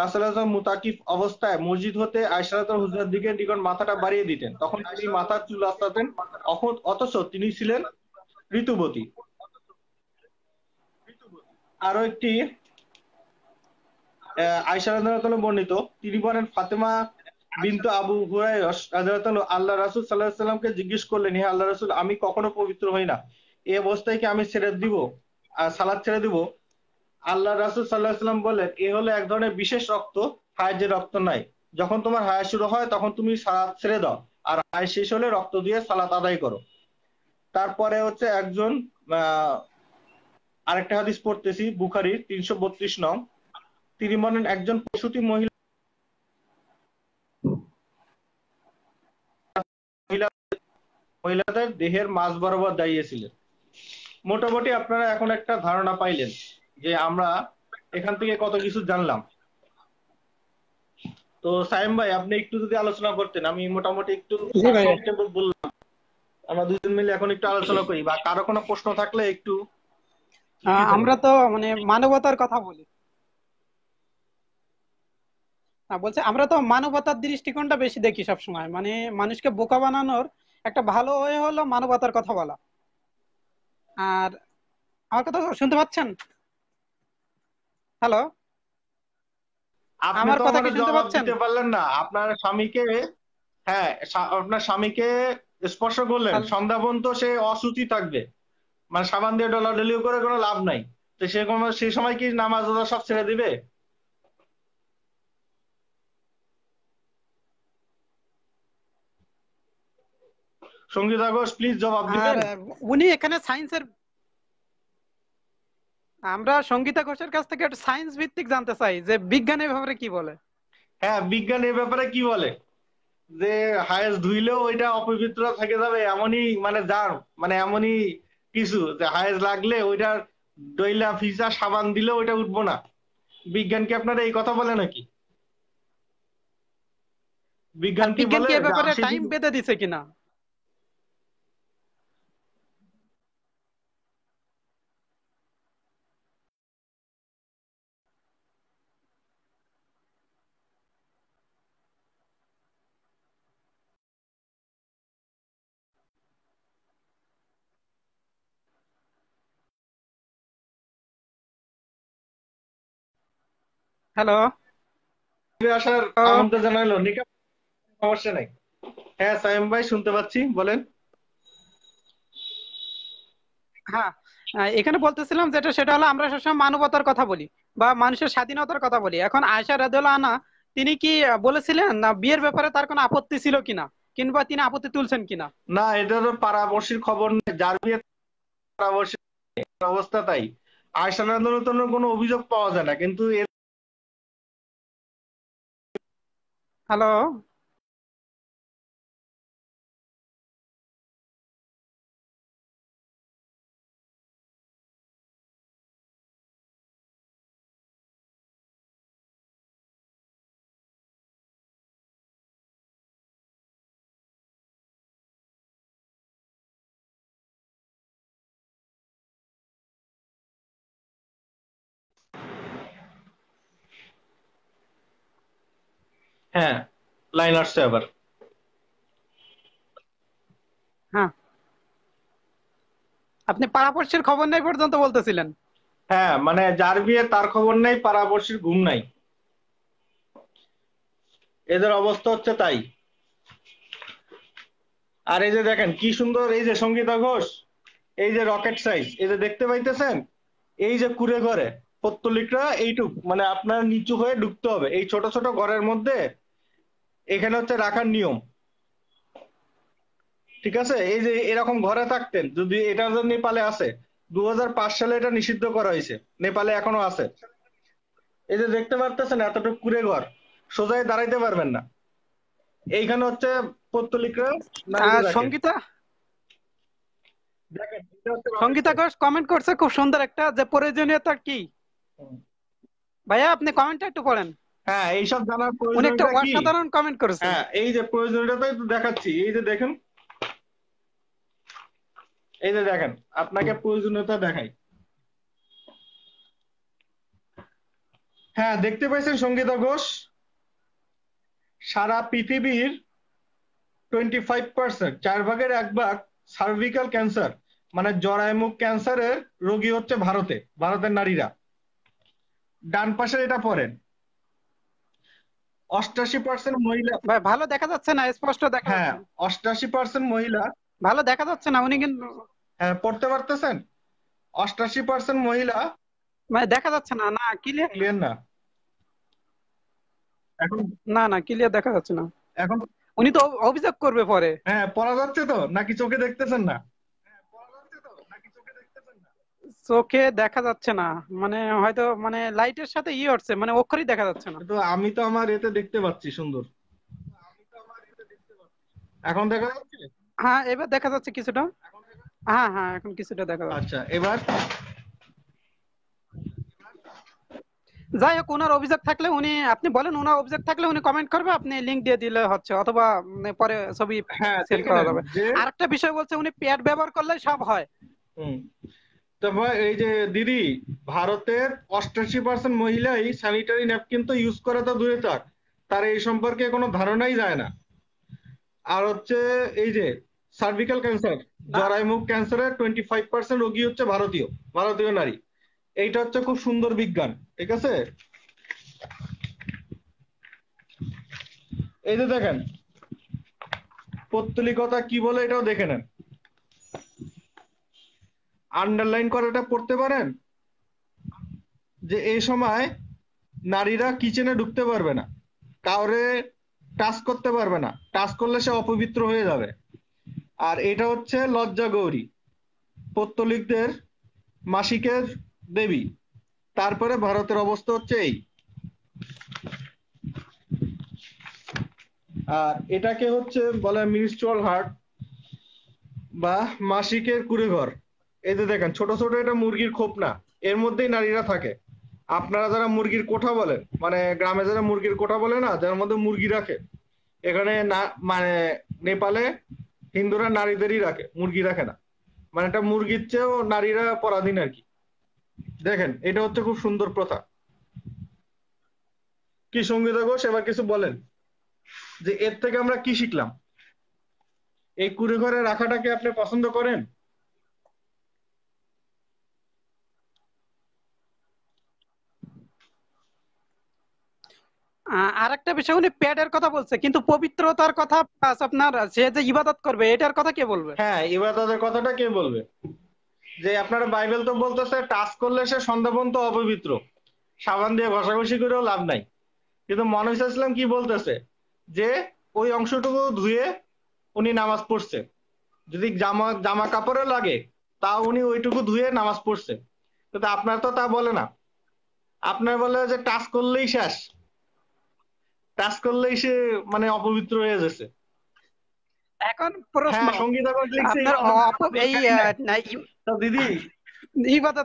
রাসুল মুতাকিফ অবস্থায় মসজিদ হতে আয়সারাতন হুজরার দিকে নিকট মাথাটা বাড়িয়ে দিতেন তখন তিনি মাথার চুল আস্তাতেন অথচ তিনি ছিলেন ঋতুবতী আরো একটি আয়সা রাদিয়াল্লাহু বর্ণিত তিনি বলেন ফাতেমা বিন্তু আবু হুরাইরস রাদিয়াল্লাহু আল্লাহ রাসুল সাল্লাহ সাল্লামকে জিজ্ঞেস করলেন হ্যাঁ আল্লাহ রাসুল আমি কখনো পবিত্র হই না এই অবস্থায় কি আমি ছেড়ে দিব আর সালাত ছেড়ে দিব আল্লাহ রাসুল সাল্লাহ সাল্লাম বলেন এ হলো এক ধরনের বিশেষ রক্ত হায়াজের রক্ত নাই যখন তোমার হায়া শুরু হয় তখন তুমি সালাদ ছেড়ে দাও আর হায় শেষ হলে রক্ত দিয়ে সালাদ আদায় করো তারপরে হচ্ছে একজন আরেকটা হাদিস পড়তেছি বুখারির তিনশো বত্রিশ নং তিনি বলেন একজন প্রসূতি মহিলা মহিলাদের দেহের মাছ বরাবর দাঁড়িয়েছিলেন মোটামুটি আপনারা এখন একটা ধারণা পাইলেন যে আমরা এখান থেকে কত কিছু জানলাম তো সাইম ভাই আপনি একটু যদি আলোচনা করতেন আমি মোটামুটি একটু বললাম আমরা দুজন মিলে এখন একটু আলোচনা করি বা কারো কোনো প্রশ্ন থাকলে একটু আমরা তো মানে মানবতার কথা বলি হ্যাঁ, বলছে আমরা তো মানবতার দৃষ্টিকোণটা বেশি দেখি সব সময় মানে মানুষকে বোকা বানানোর একটা ভালো ওয়ে হলো মানবতার কথা বলা আর আমার কথা শুনতে পাচ্ছেন হ্যালো আমার কথা কি শুনতে পাচ্ছেন পারলেন না আপনার স্বামীকে হ্যাঁ আপনার স্বামীকে স্পর্শ করলেন সন্ধ্যাবন তো সে অসুচি থাকবে মানে সাবান দিয়ে ডলাডলিও করে কোনো লাভ নাই তো সেরকম সেই সময় কি নামাজ সব ছেড়ে দিবে সঙ্গীতা ঘোষ প্লিজ জবাব দিবেন উনি এখানে সায়েন্সের আমরা সঙ্গীতা ঘোষের কাছ থেকে একটা সায়েন্স ভিত্তিক জানতে চাই যে ব্যাপারে কি বলে হ্যাঁ ব্যাপারে কি বলে যে হায়েস ধুইলেও অপবিত্র থেকে যাবে এমনই মানে মানে এমনই কিছু যে হায়েস লাগলে ওইটা ডইলা ফিজা সাবান দিলে ওইটা উঠবো না বিজ্ঞান কি আপনারা এই কথা বলে নাকি বিজ্ঞান কি বলে টাইম বেঁধে দিছে কিনা হ্যালো আসার আমন্ত্রণ জানাইলো নিকা সমস্যা নাই হ্যাঁ সাইম ভাই শুনতে পাচ্ছি বলেন হ্যাঁ এখানে বলতেছিলাম যেটা সেটা হলো আমরা সবসময় মানবতার কথা বলি বা মানুষের স্বাধীনতার কথা বলি এখন আয়সা রাদিয়াল্লাহু আনা তিনি কি বলেছিলেন না বিয়ের ব্যাপারে তার কোনো আপত্তি ছিল কিনা কিংবা তিনি আপত্তি তুলছেন কিনা না এটা তো পারাবর্ষীর খবর নেই যার বিয়ে পারাবর্ষীর অবস্থা তাই আয়সা রাদিয়াল্লাহু কোনো অভিযোগ পাওয়া যায় না কিন্তু এর Hello. হ্যাঁ লাইন আসছে আবার হ্যাঁ আপনি পারাপর্শির খবর নেই পর্যন্ত বলতেছিলেন হ্যাঁ মানে যার বিয়ে তার খবর নেই পারাপর্শির ঘুম নাই এদের অবস্থা হচ্ছে তাই আর এই যে দেখেন কি সুন্দর এই যে সঙ্গীতা ঘোষ এই যে রকেট সাইজ এই যে দেখতে পাইতেছেন এই যে কুড়ে ঘরে পত্তলিকরা এইটুক মানে আপনার নিচু হয়ে ঢুকতে হবে এই ছোট ছোট ঘরের মধ্যে এখানে হচ্ছে রাখার নিয়ম ঠিক আছে এই যে এরকম ঘরে থাকতেন যদি এটা নেপালে আছে দু সালে এটা নিষিদ্ধ করা হয়েছে নেপালে এখনো আছে এই যে দেখতে পারতেছেন এতটুকু কুড়ে ঘর সোজাই দাঁড়াইতে পারবেন না এইখানে হচ্ছে পত্তলিকরা সঙ্গীতা সঙ্গীতা ঘোষ কমেন্ট করছে খুব সুন্দর একটা যে প্রয়োজনীয়তা কি ভাইয়া আপনি কমেন্টটা একটু পড়েন হ্যাঁ এইসব জানার প্রয়োজন একটা অসাধারণ কমেন্ট করেছে হ্যাঁ এই যে প্রয়োজনীয়তাই তো দেখাচ্ছি এই যে দেখেন এই যে দেখেন আপনাকে প্রয়োজনীয়তা দেখাই হ্যাঁ দেখতে পাইছেন সঙ্গীতা ঘোষ সারা পৃথিবীর টোয়েন্টি ফাইভ পার্সেন্ট চার ভাগের এক ভাগ সার্ভিক্যাল ক্যান্সার মানে জরায় ক্যান্সারের রোগী হচ্ছে ভারতে ভারতের নারীরা ডান পাশে এটা পড়েন অষ্টাশি পার্সেন্ট মহিলা ভাই ভালো দেখা যাচ্ছে না স্পষ্ট দেখা হ্যাঁ অষ্টাশি পার্সেন্ট মহিলা ভালো দেখা যাচ্ছে না উনি কিন্তু হ্যাঁ পড়তে পারতেছেন অষ্টাশি পার্সেন্ট মহিলা মানে দেখা যাচ্ছে না না ক্লিয়ার ক্লিয়ার না এখন না না ক্লিয়ার দেখা যাচ্ছে না এখন উনি তো অভিযোগ করবে পরে হ্যাঁ পড়া যাচ্ছে তো নাকি চোখে দেখতেছেন না চোখে দেখা যাচ্ছে না মানে হয়তো মানে লাইটের সাথে ই ইয়ে হচ্ছে মানে অক্ষরই দেখা যাচ্ছে না তো আমি তো আমার এতে দেখতে পাচ্ছি সুন্দর এখন দেখা যাচ্ছে হ্যাঁ এবার দেখা যাচ্ছে কিছুটা হ্যাঁ হ্যাঁ এখন কিছুটা দেখা যাচ্ছে আচ্ছা এবার যাই হোক ওনার অভিযোগ থাকলে উনি আপনি বলেন ওনার অভিযোগ থাকলে উনি কমেন্ট করবে আপনি লিংক দিয়ে দিলে হচ্ছে অথবা পরে ছবি সেল হ্যাঁ, করা যাবে আরেকটা বিষয় বলছে উনি প্যাড ব্যবহার করলে সব হয় তারপর এই যে দিদি ভারতের অষ্টাশি পার্সেন্ট মহিলাই স্যানিটারি ন্যাপকিন তো ইউজ করা তো দূরে থাক তার এই সম্পর্কে কোনো ধারণাই যায় না আর হচ্ছে এই যে সার্ভিক্যাল ক্যান্সার জরায় মুখ ক্যান্সারের টোয়েন্টি ফাইভ পার্সেন্ট রোগী হচ্ছে ভারতীয় ভারতীয় নারী এইটা হচ্ছে খুব সুন্দর বিজ্ঞান ঠিক আছে এই যে দেখেন পত্তলিকতা কি বলে এটাও দেখে নেন আন্ডারলাইন করাটা পড়তে পারেন যে এই সময় নারীরা কিচেনে ঢুকতে পারবে না কাউরে টাচ করতে পারবে না টাচ করলে সে অপবিত্র হয়ে যাবে আর এটা হচ্ছে লজ্জা গৌরী পত্তলিকদের মাসিকের দেবী তারপরে ভারতের অবস্থা হচ্ছে এই আর এটাকে হচ্ছে বলে মিউচুয়াল হার্ট বা মাসিকের কুড়েঘর এই যে দেখেন ছোট ছোট এটা মুরগির খোপ না এর মধ্যেই নারীরা থাকে আপনারা যারা মুরগির কোঠা বলেন মানে গ্রামে যারা মুরগির কোঠা বলে না যার মধ্যে মুরগি রাখে এখানে না মানে নেপালে হিন্দুরা নারীদেরই রাখে মুরগি রাখে না মানে এটা মুরগির চেয়েও নারীরা পরাধীন আর কি দেখেন এটা হচ্ছে খুব সুন্দর প্রথা কি সঙ্গীতা ঘোষ এবার কিছু বলেন যে এর থেকে আমরা কি শিখলাম এই কুড়ে ঘরে রাখাটাকে আপনি পছন্দ করেন আরেকটা বিষয় উনি প্যাডের কথা বলছে কিন্তু পবিত্রতার কথা আপনার সে যে ইবাদত করবে এটার কথা কে বলবে হ্যাঁ ইবাদতের কথাটা কে বলবে যে আপনার বাইবেল তো বলতেছে টাচ করলে সে সন্ধ্যাপন্ত অপবিত্র সাবান দিয়ে ঘষাঘষি করেও লাভ নাই কিন্তু মানুষ ইসলাম কি বলতেছে যে ওই অংশটুকু ধুয়ে উনি নামাজ পড়ছে যদি জামা জামা কাপড়ও লাগে তা উনি ওইটুকু ধুয়ে নামাজ পড়ছে কিন্তু আপনার তো তা বলে না আপনার বলে যে টাচ করলেই শেষ টাচ করলেই সে মানে অপবিত্র হয়ে যাচ্ছে এখন প্রশ্ন হ্যাঁ, সঙ্গীতা আপনার এই দিদি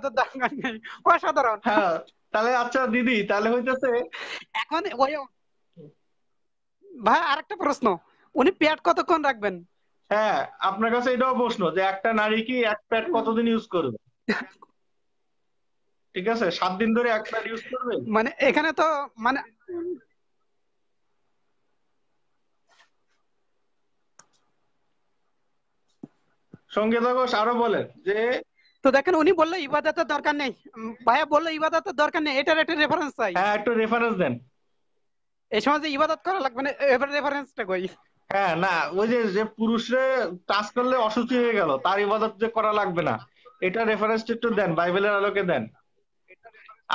দরকার নেই অসাধারণ হ্যাঁ, তাহলে আচ্ছা দিদি তাহলে হইতেছে এখন ওই ভাই আরেকটা প্রশ্ন উনি প্যাড কতক্ষণ রাখবেন হ্যাঁ আপনার কাছে এটাও প্রশ্ন যে একটা নারী কি এক প্যাড কতদিন ইউজ করবে ঠিক আছে সাত দিন ধরে এক প্যাড ইউজ করবে মানে এখানে তো মানে সঙ্গে ঘোষ আরো বলেন যে তো দেখেন উনি বলল ইবাদতের দরকার নেই ভাইয়া বলল ইবাদতের দরকার নেই এটার একটা রেফারেন্স চাই হ্যাঁ একটু রেফারেন্স দেন এই সময় যে ইবাদত করা লাগবে না এবার রেফারেন্সটা কই হ্যাঁ না ওই যে যে পুরুষে টাচ করলে অসুস্থ হয়ে গেল তার ইবাদত যে করা লাগবে না এটা রেফারেন্স একটু দেন বাইবেলের আলোকে দেন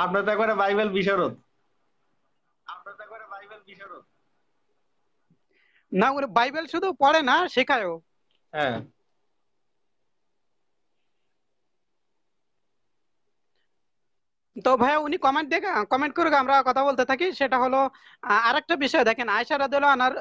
আপনারা তো একবারে বাইবেল বিশারদ আপনার তো একবারে বাইবেল বিশারদ না ওর বাইবেল শুধু পড়ে না শেখায়ও হ্যাঁ তো ভাইয়া উনি কমেন্ট দেখে কমেন্ট করে আমরা কথা বলতে থাকি সেটা হলো আরেকটা বিষয় দেখেন আয়সা রাদিয়াল আনার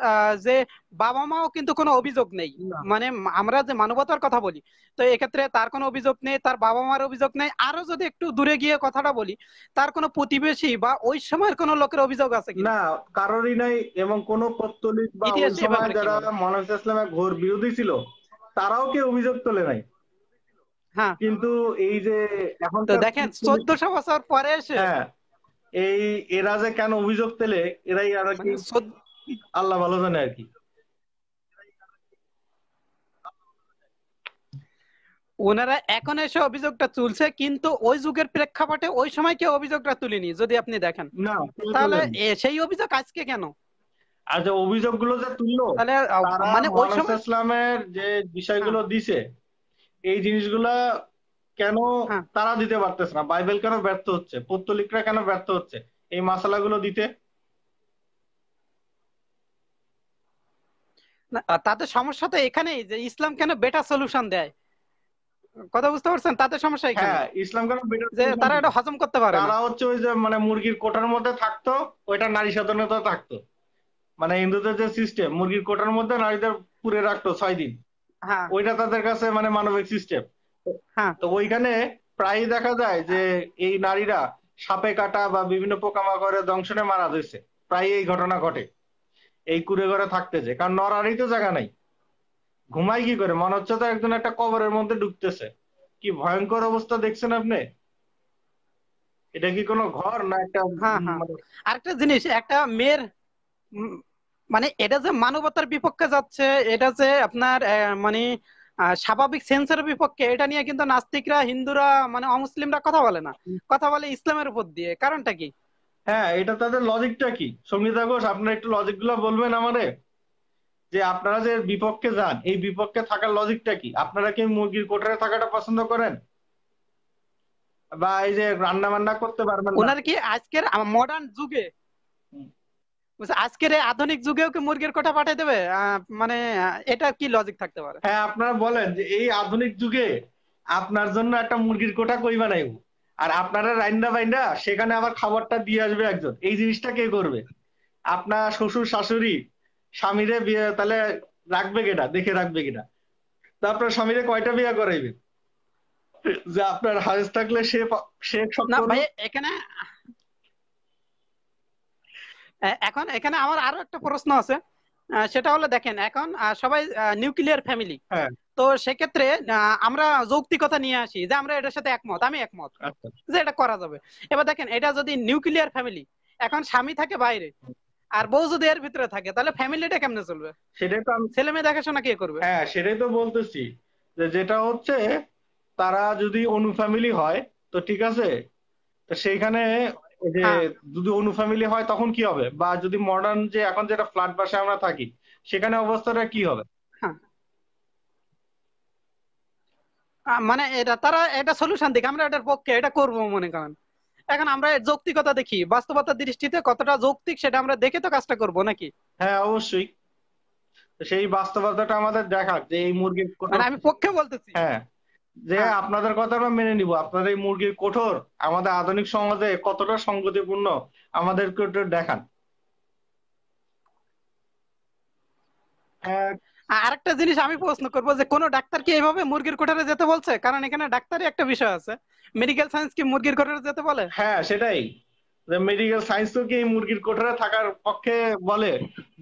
যে বাবা মাও কিন্তু কোনো অভিযোগ নেই মানে আমরা যে মানবতার কথা বলি তো এক্ষেত্রে তার কোনো অভিযোগ নেই তার বাবা মার অভিযোগ নেই আরো যদি একটু দূরে গিয়ে কথাটা বলি তার কোনো প্রতিবেশী বা ওই সময়ের কোনো লোকের অভিযোগ আছে না কারোরই নাই এবং কোন প্রত্যলিক বা ওই সময় যারা মানুষ ইসলামের ঘোর বিরোধী ছিল তারাও কি অভিযোগ তোলে নাই হ্যাঁ। কিন্তু এই যে এখন তো দেখেন চোদ্দশো বছর পরে এসে হ্যাঁ, এই এরা যে কেন অভিযোগ পেলে এরাই আর কি মানে আল্লাহ ভালো জানে আর কি ওনারা এখন এসে অভিযোগটা তুলছে কিন্তু ওই যুগের প্রেক্ষাপটে ওই সময় কেউ অভিযোগটা তুলিনি যদি আপনি দেখেন না তাহলে সেই অভিযোগ আজকে কেন আচ্ছা অভিযোগগুলো যে তুললো তাহলে মানে ওই সময় ইসলামের যে বিষয়গুলো হ্যাঁ। দিছে এই জিনিসগুলা কেন হ্যাঁ। তারা দিতে পারতেছে না বাইবেল কেন ব্যর্থ হচ্ছে পত্তলিকরা কেন ব্যর্থ হচ্ছে এই মশালাগুলো দিতে তাদের সমস্যা তো এখানেই যে ইসলাম কেন বেটার সলিউশন দেয় কথা বুঝতে পারছেন তাদের সমস্যা এখানে হ্যাঁ, ইসলাম কেন যে তারা এটা হজম করতে পারে তারা হচ্ছে ওই যে মানে মুরগির কোটার মধ্যে থাকতো ওইটা নারী সাধারণত থাকতো মানে হিন্দুদের যে সিস্টেম মুরগির কোটার মধ্যে নারীদের পুরে রাখতো ছয় দিন হ্যাঁ। ওইটা তাদের কাছে মানে মানবিক সিস্টেম হ্যাঁ। তো ওইখানে প্রায় দেখা যায় যে এই নারীরা সাপে কাটা বা বিভিন্ন পোকামাকড়ে দংশনে মারা যাচ্ছে প্রায় এই ঘটনা ঘটে এই কুড়ে ঘরে থাকতে যে কারণ নরারই তো জায়গা নাই ঘুমাই কি করে মনে হচ্ছে তো একজন একটা কবরের মধ্যে ঢুকতেছে কি ভয়ঙ্কর অবস্থা দেখছেন আপনি এটা কি কোনো ঘর না একটা হ্যাঁ, মানে আরেকটা জিনিস একটা মেয়ের মানে এটা যে মানবতার বিপক্ষে যাচ্ছে এটা যে আপনার মানে স্বাভাবিক সেন্সের বিপক্ষে এটা নিয়ে কিন্তু নাস্তিকরা হিন্দুরা মানে অমুসলিমরা কথা বলে না কথা বলে ইসলামের উপর দিয়ে কারণটা কি হ্যাঁ এটা তাদের লজিকটা কি সঙ্গীতা ঘোষ আপনার একটু লজিক গুলো বলবেন আমাদের যে আপনারা যে বিপক্ষে যান এই বিপক্ষে থাকার লজিকটা কি আপনারা কি মুরগির কোটারে থাকাটা পছন্দ করেন বা এই যে রান্না বান্না করতে পারবেন ওনার কি আজকের মডার্ন যুগে আজকের আধুনিক যুগেও কি মুরগির কোটা পাঠিয়ে দেবে মানে এটা কি লজিক থাকতে পারে হ্যাঁ আপনারা বলেন যে এই আধুনিক যুগে আপনার জন্য একটা মুরগির কোটা কই বানাইব আর আপনারা রাইন্দা বাইন্দা সেখানে আবার খাবারটা দিয়ে আসবে একজন এই জিনিসটা কে করবে আপনার শ্বশুর শাশুড়ি স্বামীরে বিয়ে তাহলে রাখবে কেটা দেখে রাখবে কেটা তো আপনার স্বামীরে কয়টা বিয়ে করাইবে যে আপনার হাজ থাকলে সে সে না ভাই এখানে এখন এখানে আমার আরো একটা প্রশ্ন আছে সেটা হলো দেখেন এখন সবাই নিউক্লিয়ার ফ্যামিলি তো সেক্ষেত্রে আমরা যৌক্তিকতা নিয়ে আসি যে আমরা এটার সাথে একমত আমি একমত আচ্ছা। যে এটা করা যাবে এবার দেখেন এটা যদি নিউক্লিয়ার ফ্যামিলি এখন স্বামী থাকে বাইরে আর বউ যদি এর ভিতরে থাকে তাহলে ফ্যামিলিটা কেমনে চলবে সেটাই তো ছেলে মেয়ে দেখাশোনা কে করবে হ্যাঁ সেটাই তো বলতেছি যে যেটা হচ্ছে তারা যদি অনুফ্যামিলি হয় তো ঠিক আছে তো সেইখানে যে হ্যাঁ। যদি অনু ফ্যামিলি হয় তখন কি হবে বা যদি মডার্ন যে এখন যেটা ফ্ল্যাট বাসে আমরা থাকি সেখানে অবস্থাটা কি হবে হ্যাঁ। মানে এটা তারা এটা সলিউশন দেখি আমরা এটার পক্ষে এটা করব মনে করেন এখন আমরা যৌক্তিকতা দেখি বাস্তবতার দৃষ্টিতে কতটা যৌক্তিক সেটা আমরা দেখে তো কাজটা করব নাকি হ্যাঁ অবশ্যই সেই বাস্তবতাটা আমাদের দেখাক যে এই মুরগির মানে আমি পক্ষে বলতেছি হ্যাঁ যে হ্যাঁ। আপনাদের কথা আমরা মেনে নিব আপনার এই মুরগির কঠোর আমাদের আধুনিক সমাজে কতটা সংগতিপূর্ণ আমাদেরকে একটু দেখান হ্যাঁ, আরেকটা জিনিস আমি প্রশ্ন করব যে কোন ডাক্তার কি এইভাবে মুরগির কোঠারে যেতে বলছে কারণ এখানে ডাক্তারই একটা বিষয় আছে মেডিকেল সায়েন্স কি মুরগির কোঠারে যেতে বলে হ্যাঁ সেটাই যে মেডিকেল সায়েন্স তো কি মুরগির কোঠারে থাকার পক্ষে বলে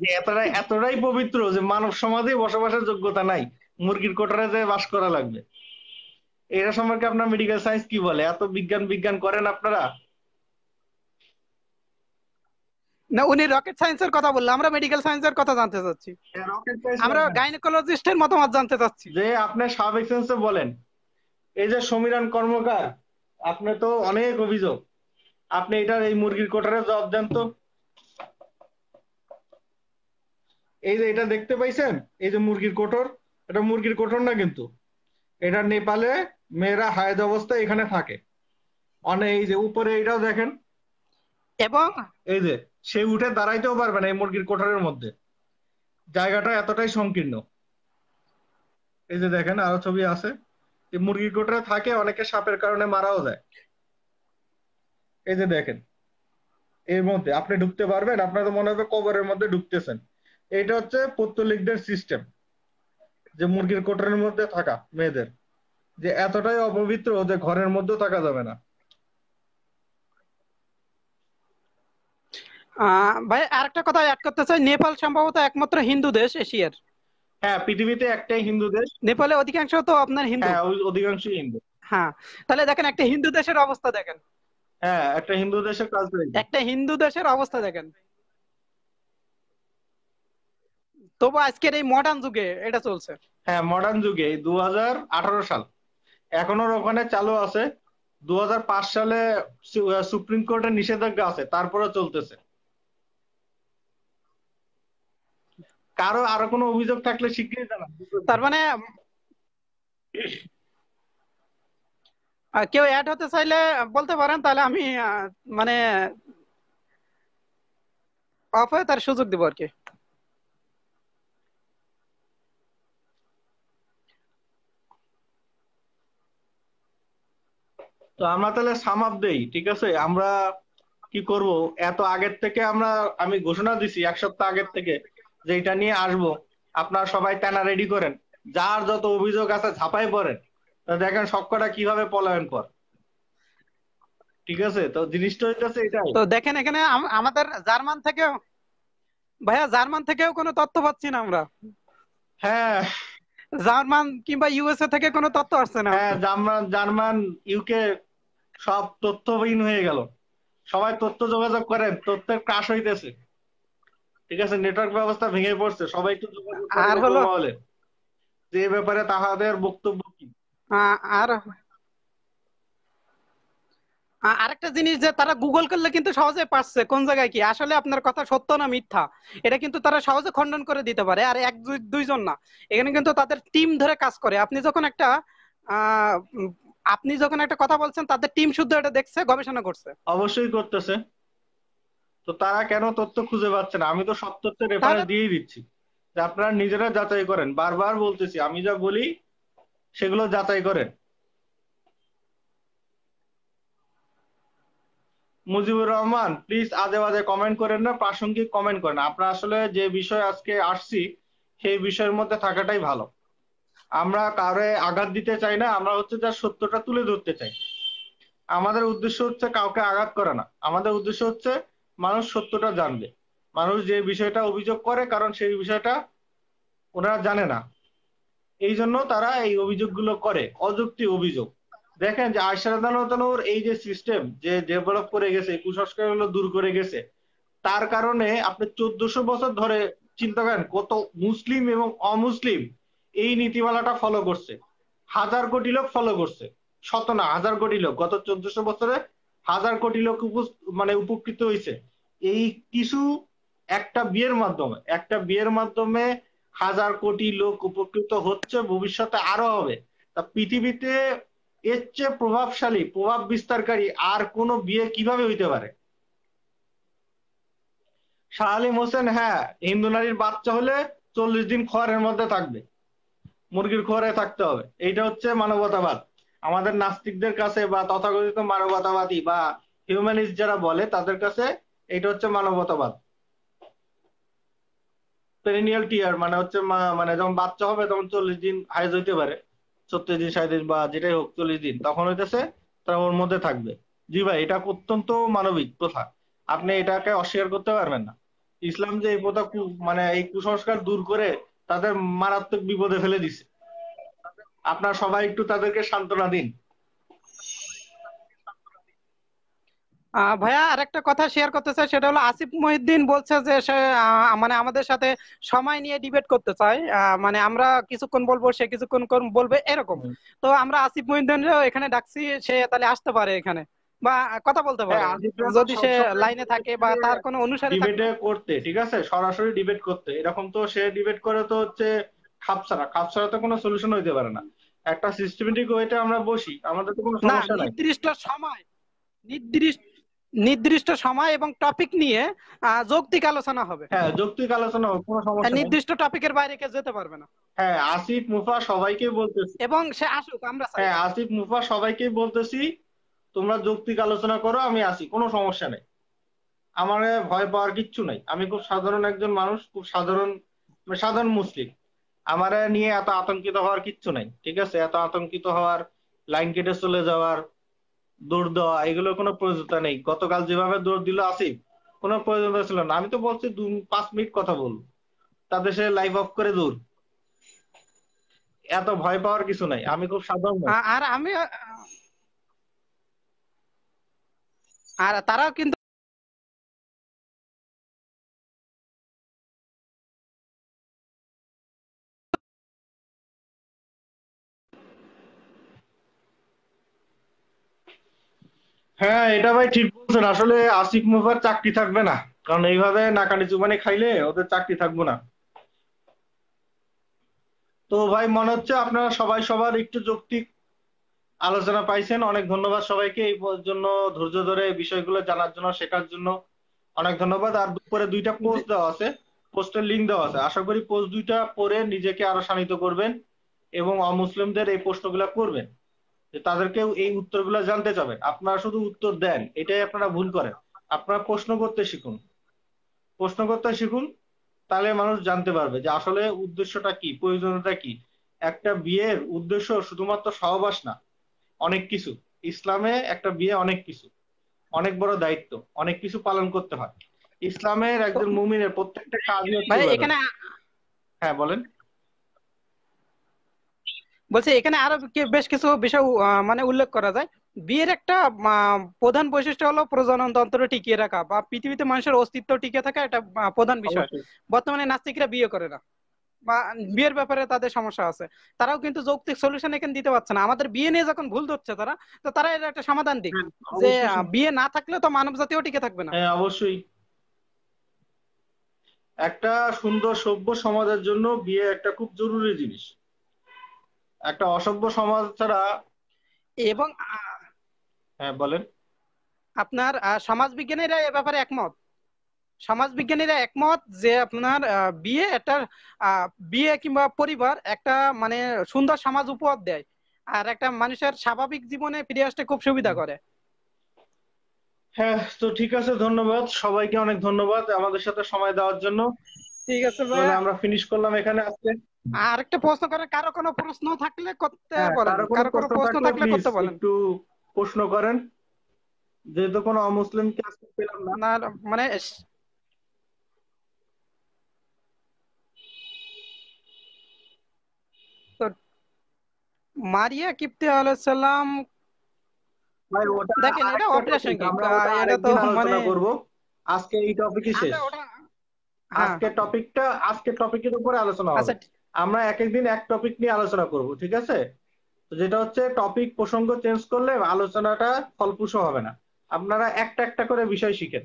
যে এতটাই এতটাই পবিত্র যে মানব সমাজে বসবাসের যোগ্যতা নাই মুরগির কোঠারে যে বাস করা লাগবে এটা সম্পর্কে আপনার মেডিকেল সায়েন্স কি বলে এত বিজ্ঞান বিজ্ঞান করেন আপনারা না উনি রকেট সায়েন্সের কথা বললেন আমরা মেডিকেল সায়েন্সের কথা জানতে চাচ্ছি হ্যাঁ, আমরা গাইনোকোলজিস্টের মতামত জানতে চাচ্ছি যে আপনি সাব এক্সেন্সে বলেন এই যে সমীরণ কর্মকার আপনি তো অনেক অভিযোগ আপনি এটার এই মুরগির কোটারে জবাব দেন তো এই যে এটা দেখতে পাইছেন এই যে মুরগির কোটর এটা মুরগির কোটর না কিন্তু এটা নেপালে মেয়েরা হায়দ অবস্থায় এখানে থাকে অনেক মানে এই যে উপরে এইটাও দেখেন এবং এই যে সে উঠে দাঁড়াইতেও পারবে না এই মুরগির কোঠারের মধ্যে জায়গাটা এতটাই সংকীর্ণ এই যে দেখেন আরো ছবি আছে মুরগির কোঠারে থাকে অনেকে সাপের কারণে মারাও যায় এই যে দেখেন এর মধ্যে আপনি ঢুকতে পারবেন আপনার তো মনে হবে কবরের মধ্যে ঢুকতেছেন এটা হচ্ছে পত্তলিকদের সিস্টেম যে মুরগির কোটারের মধ্যে থাকা মেয়েদের যে এতটাই অপবিত্র যে ঘরের মধ্যে থাকা যাবে না ভাই আরেকটা কথা অ্যাড করতে চাই নেপাল সম্ভবত একমাত্র হিন্দু দেশ এশিয়ার হ্যাঁ পৃথিবীতে একটাই হিন্দু দেশ নেপালে অধিকাংশ তো আপনার হিন্দু হ্যাঁ অধিকাংশই হিন্দু হ্যাঁ তাহলে দেখেন একটা হিন্দু দেশের অবস্থা দেখেন হ্যাঁ একটা হিন্দু দেশের কাজ একটা হিন্দু দেশের অবস্থা দেখেন তবু আজকের এই মডার্ন যুগে এটা চলছে হ্যাঁ মডার্ন যুগে দু সাল এখনো ওখানে চালু আছে দু সালে সুপ্রিম কোর্টের নিষেধাজ্ঞা আছে তারপরে চলতেছে কারো আরো কোনো অভিযোগ থাকলে শিগগিরই জানান তার মানে কেউ অ্যাড হতে চাইলে বলতে পারেন তাহলে আমি মানে অফ হয়ে তার সুযোগ দিব আর কি তো আমরা তাহলে সাম আপ দেই ঠিক আছে আমরা কি করব এত আগের থেকে আমরা আমি ঘোষণা দিছি এক সপ্তাহ আগের থেকে যে এটা নিয়ে আসব আপনারা সবাই তেনা রেডি করেন যার যত অভিযোগ আছে ঝাঁপাই পড়েন দেখেন সবকটা কিভাবে পলায়ন কর ঠিক আছে তো জিনিসটা হচ্ছে এটাই তো দেখেন এখানে আমাদের জার্মান থেকে ভাইয়া জার্মান থেকেও কোনো তথ্য পাচ্ছি না আমরা হ্যাঁ জার্মান কিংবা ইউএসএ থেকে কোনো তথ্য আসছে না হ্যাঁ জার্মান জার্মান ইউকে সব তথ্যবিহীন হয়ে গেল সবাই তথ্য যোগাযোগ করেন তথ্যের ক্রাশ হইতেছে ঠিক আছে নেটওয়ার্ক ব্যবস্থা ভেঙে পড়ছে সবাই একটু আর হলো যে ব্যাপারে তাহাদের বক্তব্য কি আর আরেকটা জিনিস যে তারা গুগল করলে কিন্তু সহজে পারছে কোন জায়গায় কি আসলে আপনার কথা সত্য না মিথ্যা এটা কিন্তু তারা সহজে খণ্ডন করে দিতে পারে আর এক দুইজন না এখানে কিন্তু তাদের টিম ধরে কাজ করে আপনি যখন একটা আপনি যখন একটা কথা বলছেন তাদের টিম শুদ্ধ এটা দেখছে গবেষণা করছে অবশ্যই করতেছে তো তারা কেন তথ্য খুঁজে পাচ্ছে না আমি তো সব তথ্য রেফারেন্স দিয়ে দিচ্ছি যে আপনারা নিজেরা যাচাই করেন বারবার বলতেছি আমি যা বলি সেগুলো যাচাই করেন মুজিবুর রহমান প্লিজ আজে বাজে কমেন্ট করেন না প্রাসঙ্গিক কমেন্ট করেন আপনারা আসলে যে বিষয় আজকে আসছি সেই বিষয়ের মধ্যে থাকাটাই ভালো আমরা কারে আঘাত দিতে চাই না আমরা হচ্ছে যার সত্যটা তুলে ধরতে চাই আমাদের উদ্দেশ্য হচ্ছে কাউকে আঘাত করা না আমাদের উদ্দেশ্য হচ্ছে মানুষ সত্যটা জানবে মানুষ যে বিষয়টা অভিযোগ করে কারণ সেই বিষয়টা ওনারা জানে না এই জন্য তারা এই অভিযোগগুলো করে অযুক্তি অভিযোগ দেখেন যে আশরাদানোর এই যে সিস্টেম যে ডেভেলপ করে গেছে কুসংস্কারগুলো দূর করে গেছে তার কারণে আপনি চোদ্দশো বছর ধরে চিন্তা করেন কত মুসলিম এবং অমুসলিম এই নীতিমালাটা ফলো করছে হাজার কোটি লোক ফলো করছে শত না হাজার কোটি লোক গত চোদ্দশো বছরে হাজার কোটি লোক মানে উপকৃত হয়েছে এই কিছু একটা বিয়ের মাধ্যমে একটা বিয়ের মাধ্যমে হাজার কোটি লোক উপকৃত হচ্ছে ভবিষ্যতে আরো হবে তা পৃথিবীতে এর চেয়ে প্রভাবশালী প্রভাব বিস্তারকারী আর কোন বিয়ে কিভাবে হইতে পারে শাহ আলিম হোসেন হ্যাঁ হিন্দু নারীর বাচ্চা হলে চল্লিশ দিন খড়ের মধ্যে থাকবে মুরগির খোরে থাকতে হবে এইটা হচ্ছে মানবতাবাদ আমাদের নাস্তিকদের কাছে বা তথাকথিত মানবতাবাদী বা হিউম্যানিস্ট যারা বলে তাদের কাছে এটা হচ্ছে মানবতাবাদ পেরিনিয়াল টিয়ার মানে হচ্ছে মানে যখন বাচ্চা হবে তখন চল্লিশ দিন হাইজ হইতে পারে সত্তর দিন সাঁত্রিশ বা যেটাই হোক চল্লিশ দিন তখন হইতেছে তারা ওর মধ্যে থাকবে জি ভাই এটা অত্যন্ত মানবিক প্রথা আপনি এটাকে অস্বীকার করতে পারবেন না ইসলাম যে এই প্রথা মানে এই কুসংস্কার দূর করে তাদের মারাত্মক বিপদে ফেলে দিছে আপনার সবাই একটু তাদেরকে সান্ত্বনা দিন ভাইয়া আরেকটা কথা শেয়ার করতে চাই সেটা হলো আসিফ মহিউদ্দিন বলছে যে সে মানে আমাদের সাথে সময় নিয়ে ডিবেট করতে চায় মানে আমরা কিছুক্ষণ বলবো সে কিছুক্ষণ বলবে এরকম তো আমরা আসিফ মহিউদ্দিন এখানে ডাকছি সে তাহলে আসতে পারে এখানে বা কথা বলতে পারে হ্যাঁ, যদি সে লাইনে থাকে বা তার কোনো অনুসারী করতে ঠিক আছে সরাসরি ডিবেট করতে এরকম তো সে ডিবেট করে তো হচ্ছে খাপছাড়া খাপছাড়া তো কোনো সলিউশন হইতে পারে না একটা সিস্টেমেটিক ওয়েতে আমরা বসি আমাদের তো কোনো সমস্যা নাই নির্দিষ্ট সময় নির্দিষ্ট নির্দিষ্ট সময় এবং টপিক নিয়ে যৌক্তিক আলোচনা হবে হ্যাঁ যৌক্তিক আলোচনা হবে কোনো সমস্যা হ্যাঁ, নির্দিষ্ট টপিকের বাইরে কেউ যেতে পারবে না হ্যাঁ আসিফ মুফা সবাইকে বলতেছি এবং সে আসুক আমরা হ্যাঁ আসিফ মুফা সবাইকে বলতেছি তোমরা যৌক্তিক আলোচনা করো আমি আসি কোনো সমস্যা নেই আমার ভয় পাওয়ার কিচ্ছু নাই আমি খুব সাধারণ একজন মানুষ খুব সাধারণ মানে সাধারণ মুসলিম আমার নিয়ে এত আতঙ্কিত হওয়ার কিচ্ছু নাই ঠিক আছে এত আতঙ্কিত হওয়ার লাইন কেটে চলে যাওয়ার দৌড় দেওয়া এগুলো কোনো প্রয়োজনতা নেই গতকাল যেভাবে দৌড় দিল আসি কোনো প্রয়োজনতা ছিল না আমি তো বলছি দু পাঁচ মিনিট কথা বল তাদের সে লাইভ অফ করে দূর এত ভয় পাওয়ার কিছু নাই আমি খুব সাধারণ আর আমি আর তারাও কিন্তু হ্যাঁ এটা ভাই ঠিক বলছেন আসলে আশিক মুভার চাকরি থাকবে না কারণ এইভাবে নাকানি চুবানি খাইলে ওদের চাকরি থাকবো না তো ভাই মনে হচ্ছে আপনারা সবাই সবার একটু যৌক্তিক আলোচনা পাইছেন অনেক ধন্যবাদ সবাইকে এই জন্য ধৈর্য ধরে বিষয়গুলো জানার জন্য শেখার জন্য অনেক ধন্যবাদ আর দুপুরে দুইটা পোস্ট দেওয়া আছে পোস্টের লিঙ্ক দেওয়া আছে আশা করি পোস্ট দুইটা পরে নিজেকে আরো শানিত করবেন এবং অমুসলিমদের এই প্রশ্নগুলো করবেন তাদেরকেও এই উত্তরগুলো জানতে চাবেন আপনারা শুধু উত্তর দেন এটাই আপনারা ভুল করেন আপনারা প্রশ্ন করতে শিখুন প্রশ্ন করতে শিখুন তাহলে মানুষ জানতে পারবে যে আসলে উদ্দেশ্যটা কি প্রয়োজনটা কি একটা বিয়ের উদ্দেশ্য শুধুমাত্র সহবাস না অনেক কিছু ইসলামে একটা বিয়ে অনেক কিছু অনেক বড় দায়িত্ব অনেক কিছু পালন করতে হয় ইসলামের একজন মুমিনের প্রত্যেকটা কাজ হ্যাঁ বলেন বলছি এখানে আরো বেশ কিছু বিষয় মানে উল্লেখ করা যায় বিয়ের একটা প্রধান বৈশিষ্ট্য হলো প্রজনন তন্ত্র টিকিয়ে রাখা বা পৃথিবীতে মানুষের অস্তিত্ব টিকে থাকা একটা প্রধান বিষয় বর্তমানে নাস্তিকরা বিয়ে করে না বিয়ের ব্যাপারে তাদের সমস্যা আছে তারাও কিন্তু যৌক্তিক সলিউশন এখানে দিতে পারছে না আমাদের বিয়ে নিয়ে যখন ভুল ধরছে তারা তো তারা এর একটা সমাধান দিক হ্যাঁ, যে বিয়ে না থাকলে তো মানব জাতিও টিকে থাকবে না হ্যাঁ, অবশ্যই একটা সুন্দর সভ্য সমাজের জন্য বিয়ে একটা খুব জরুরি জিনিস একটা অসভ্য সমাজ ছাড়া এবং হ্যাঁ বলেন আপনার সমাজ বিজ্ঞানীরা এ ব্যাপারে একমত সমাজ বিজ্ঞানীরা একমত যে আপনার বিয়ে একটা বিয়ে কিংবা পরিবার একটা মানে সুন্দর সমাজ উপহার দেয় আর একটা মানুষের স্বাভাবিক জীবনে ফিরে আসতে খুব সুবিধা করে হ্যাঁ তো ঠিক আছে ধন্যবাদ সবাইকে অনেক ধন্যবাদ আমাদের সাথে সময় দেওয়ার জন্য ঠিক আছে ভাই আমরা ফিনিশ করলাম এখানে আজকে আর একটা প্রশ্ন করেন কারো কোনো প্রশ্ন থাকলে করতে হ্যাঁ, বলেন কারো কোনো প্রশ্ন থাকলে করতে বলেন একটু প্রশ্ন করেন যেহেতু কোনো কে আজকে পেলাম না মানে মারিয়া দেখেন এটা এটা তো মানে করব আজকে এই টপিকই শেষ হ্যাঁ। আজকে টপিকটা আজকে টপিকের উপরে আলোচনা হবে আচ্ছা, আমরা এক একদিন এক টপিক নিয়ে আলোচনা করব ঠিক আছে তো যেটা হচ্ছে টপিক প্রসঙ্গ চেঞ্জ করলে আলোচনাটা ফলপ্রসূ হবে না আপনারা একটা একটা করে বিষয় শিখেন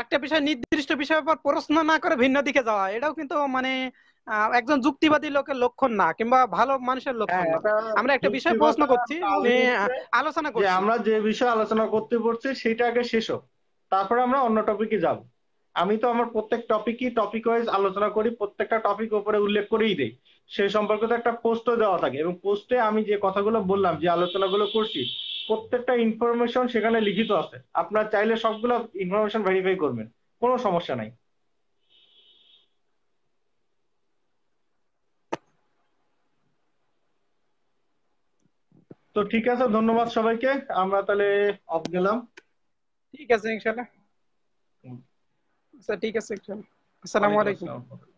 একটা বিষয় নির্দিষ্ট বিষয়ের উপর প্রশ্ন না করে ভিন্ন দিকে যাওয়া এটাও কিন্তু মানে একজন যুক্তিবাদী লোকের লক্ষণ না কিংবা ভালো মানুষের লক্ষণ হ্যাঁ, না আমরা একটা বিষয় প্রশ্ন করছি আলোচনা করছি আমরা যে বিষয়ে আলোচনা করতে পড়ছি সেটা আগে শেষ হোক তারপরে আমরা অন্য টপিকে যাব আমি তো আমার প্রত্যেক টপিকই টপিক ওয়াইজ আলোচনা করি প্রত্যেকটা টপিক উপরে উল্লেখ করেই দেই সে সম্পর্কে তো একটা পোস্টও দেওয়া থাকে এবং পোস্টে আমি যে কথাগুলো বললাম যে আলোচনাগুলো করছি প্রত্যেকটা ইনফরমেশন সেখানে লিখিত আছে আপনার চাইলে সবগুলো ইনফরমেশন ভেরিফাই করবেন কোনো সমস্যা নাই তো ঠিক আছে ধন্যবাদ সবাইকে আমরা তাহলে অফ গেলাম ঠিক আছে ইনশাআল্লাহ আচ্ছা ঠিক আছে আসসালামু আলাইকুম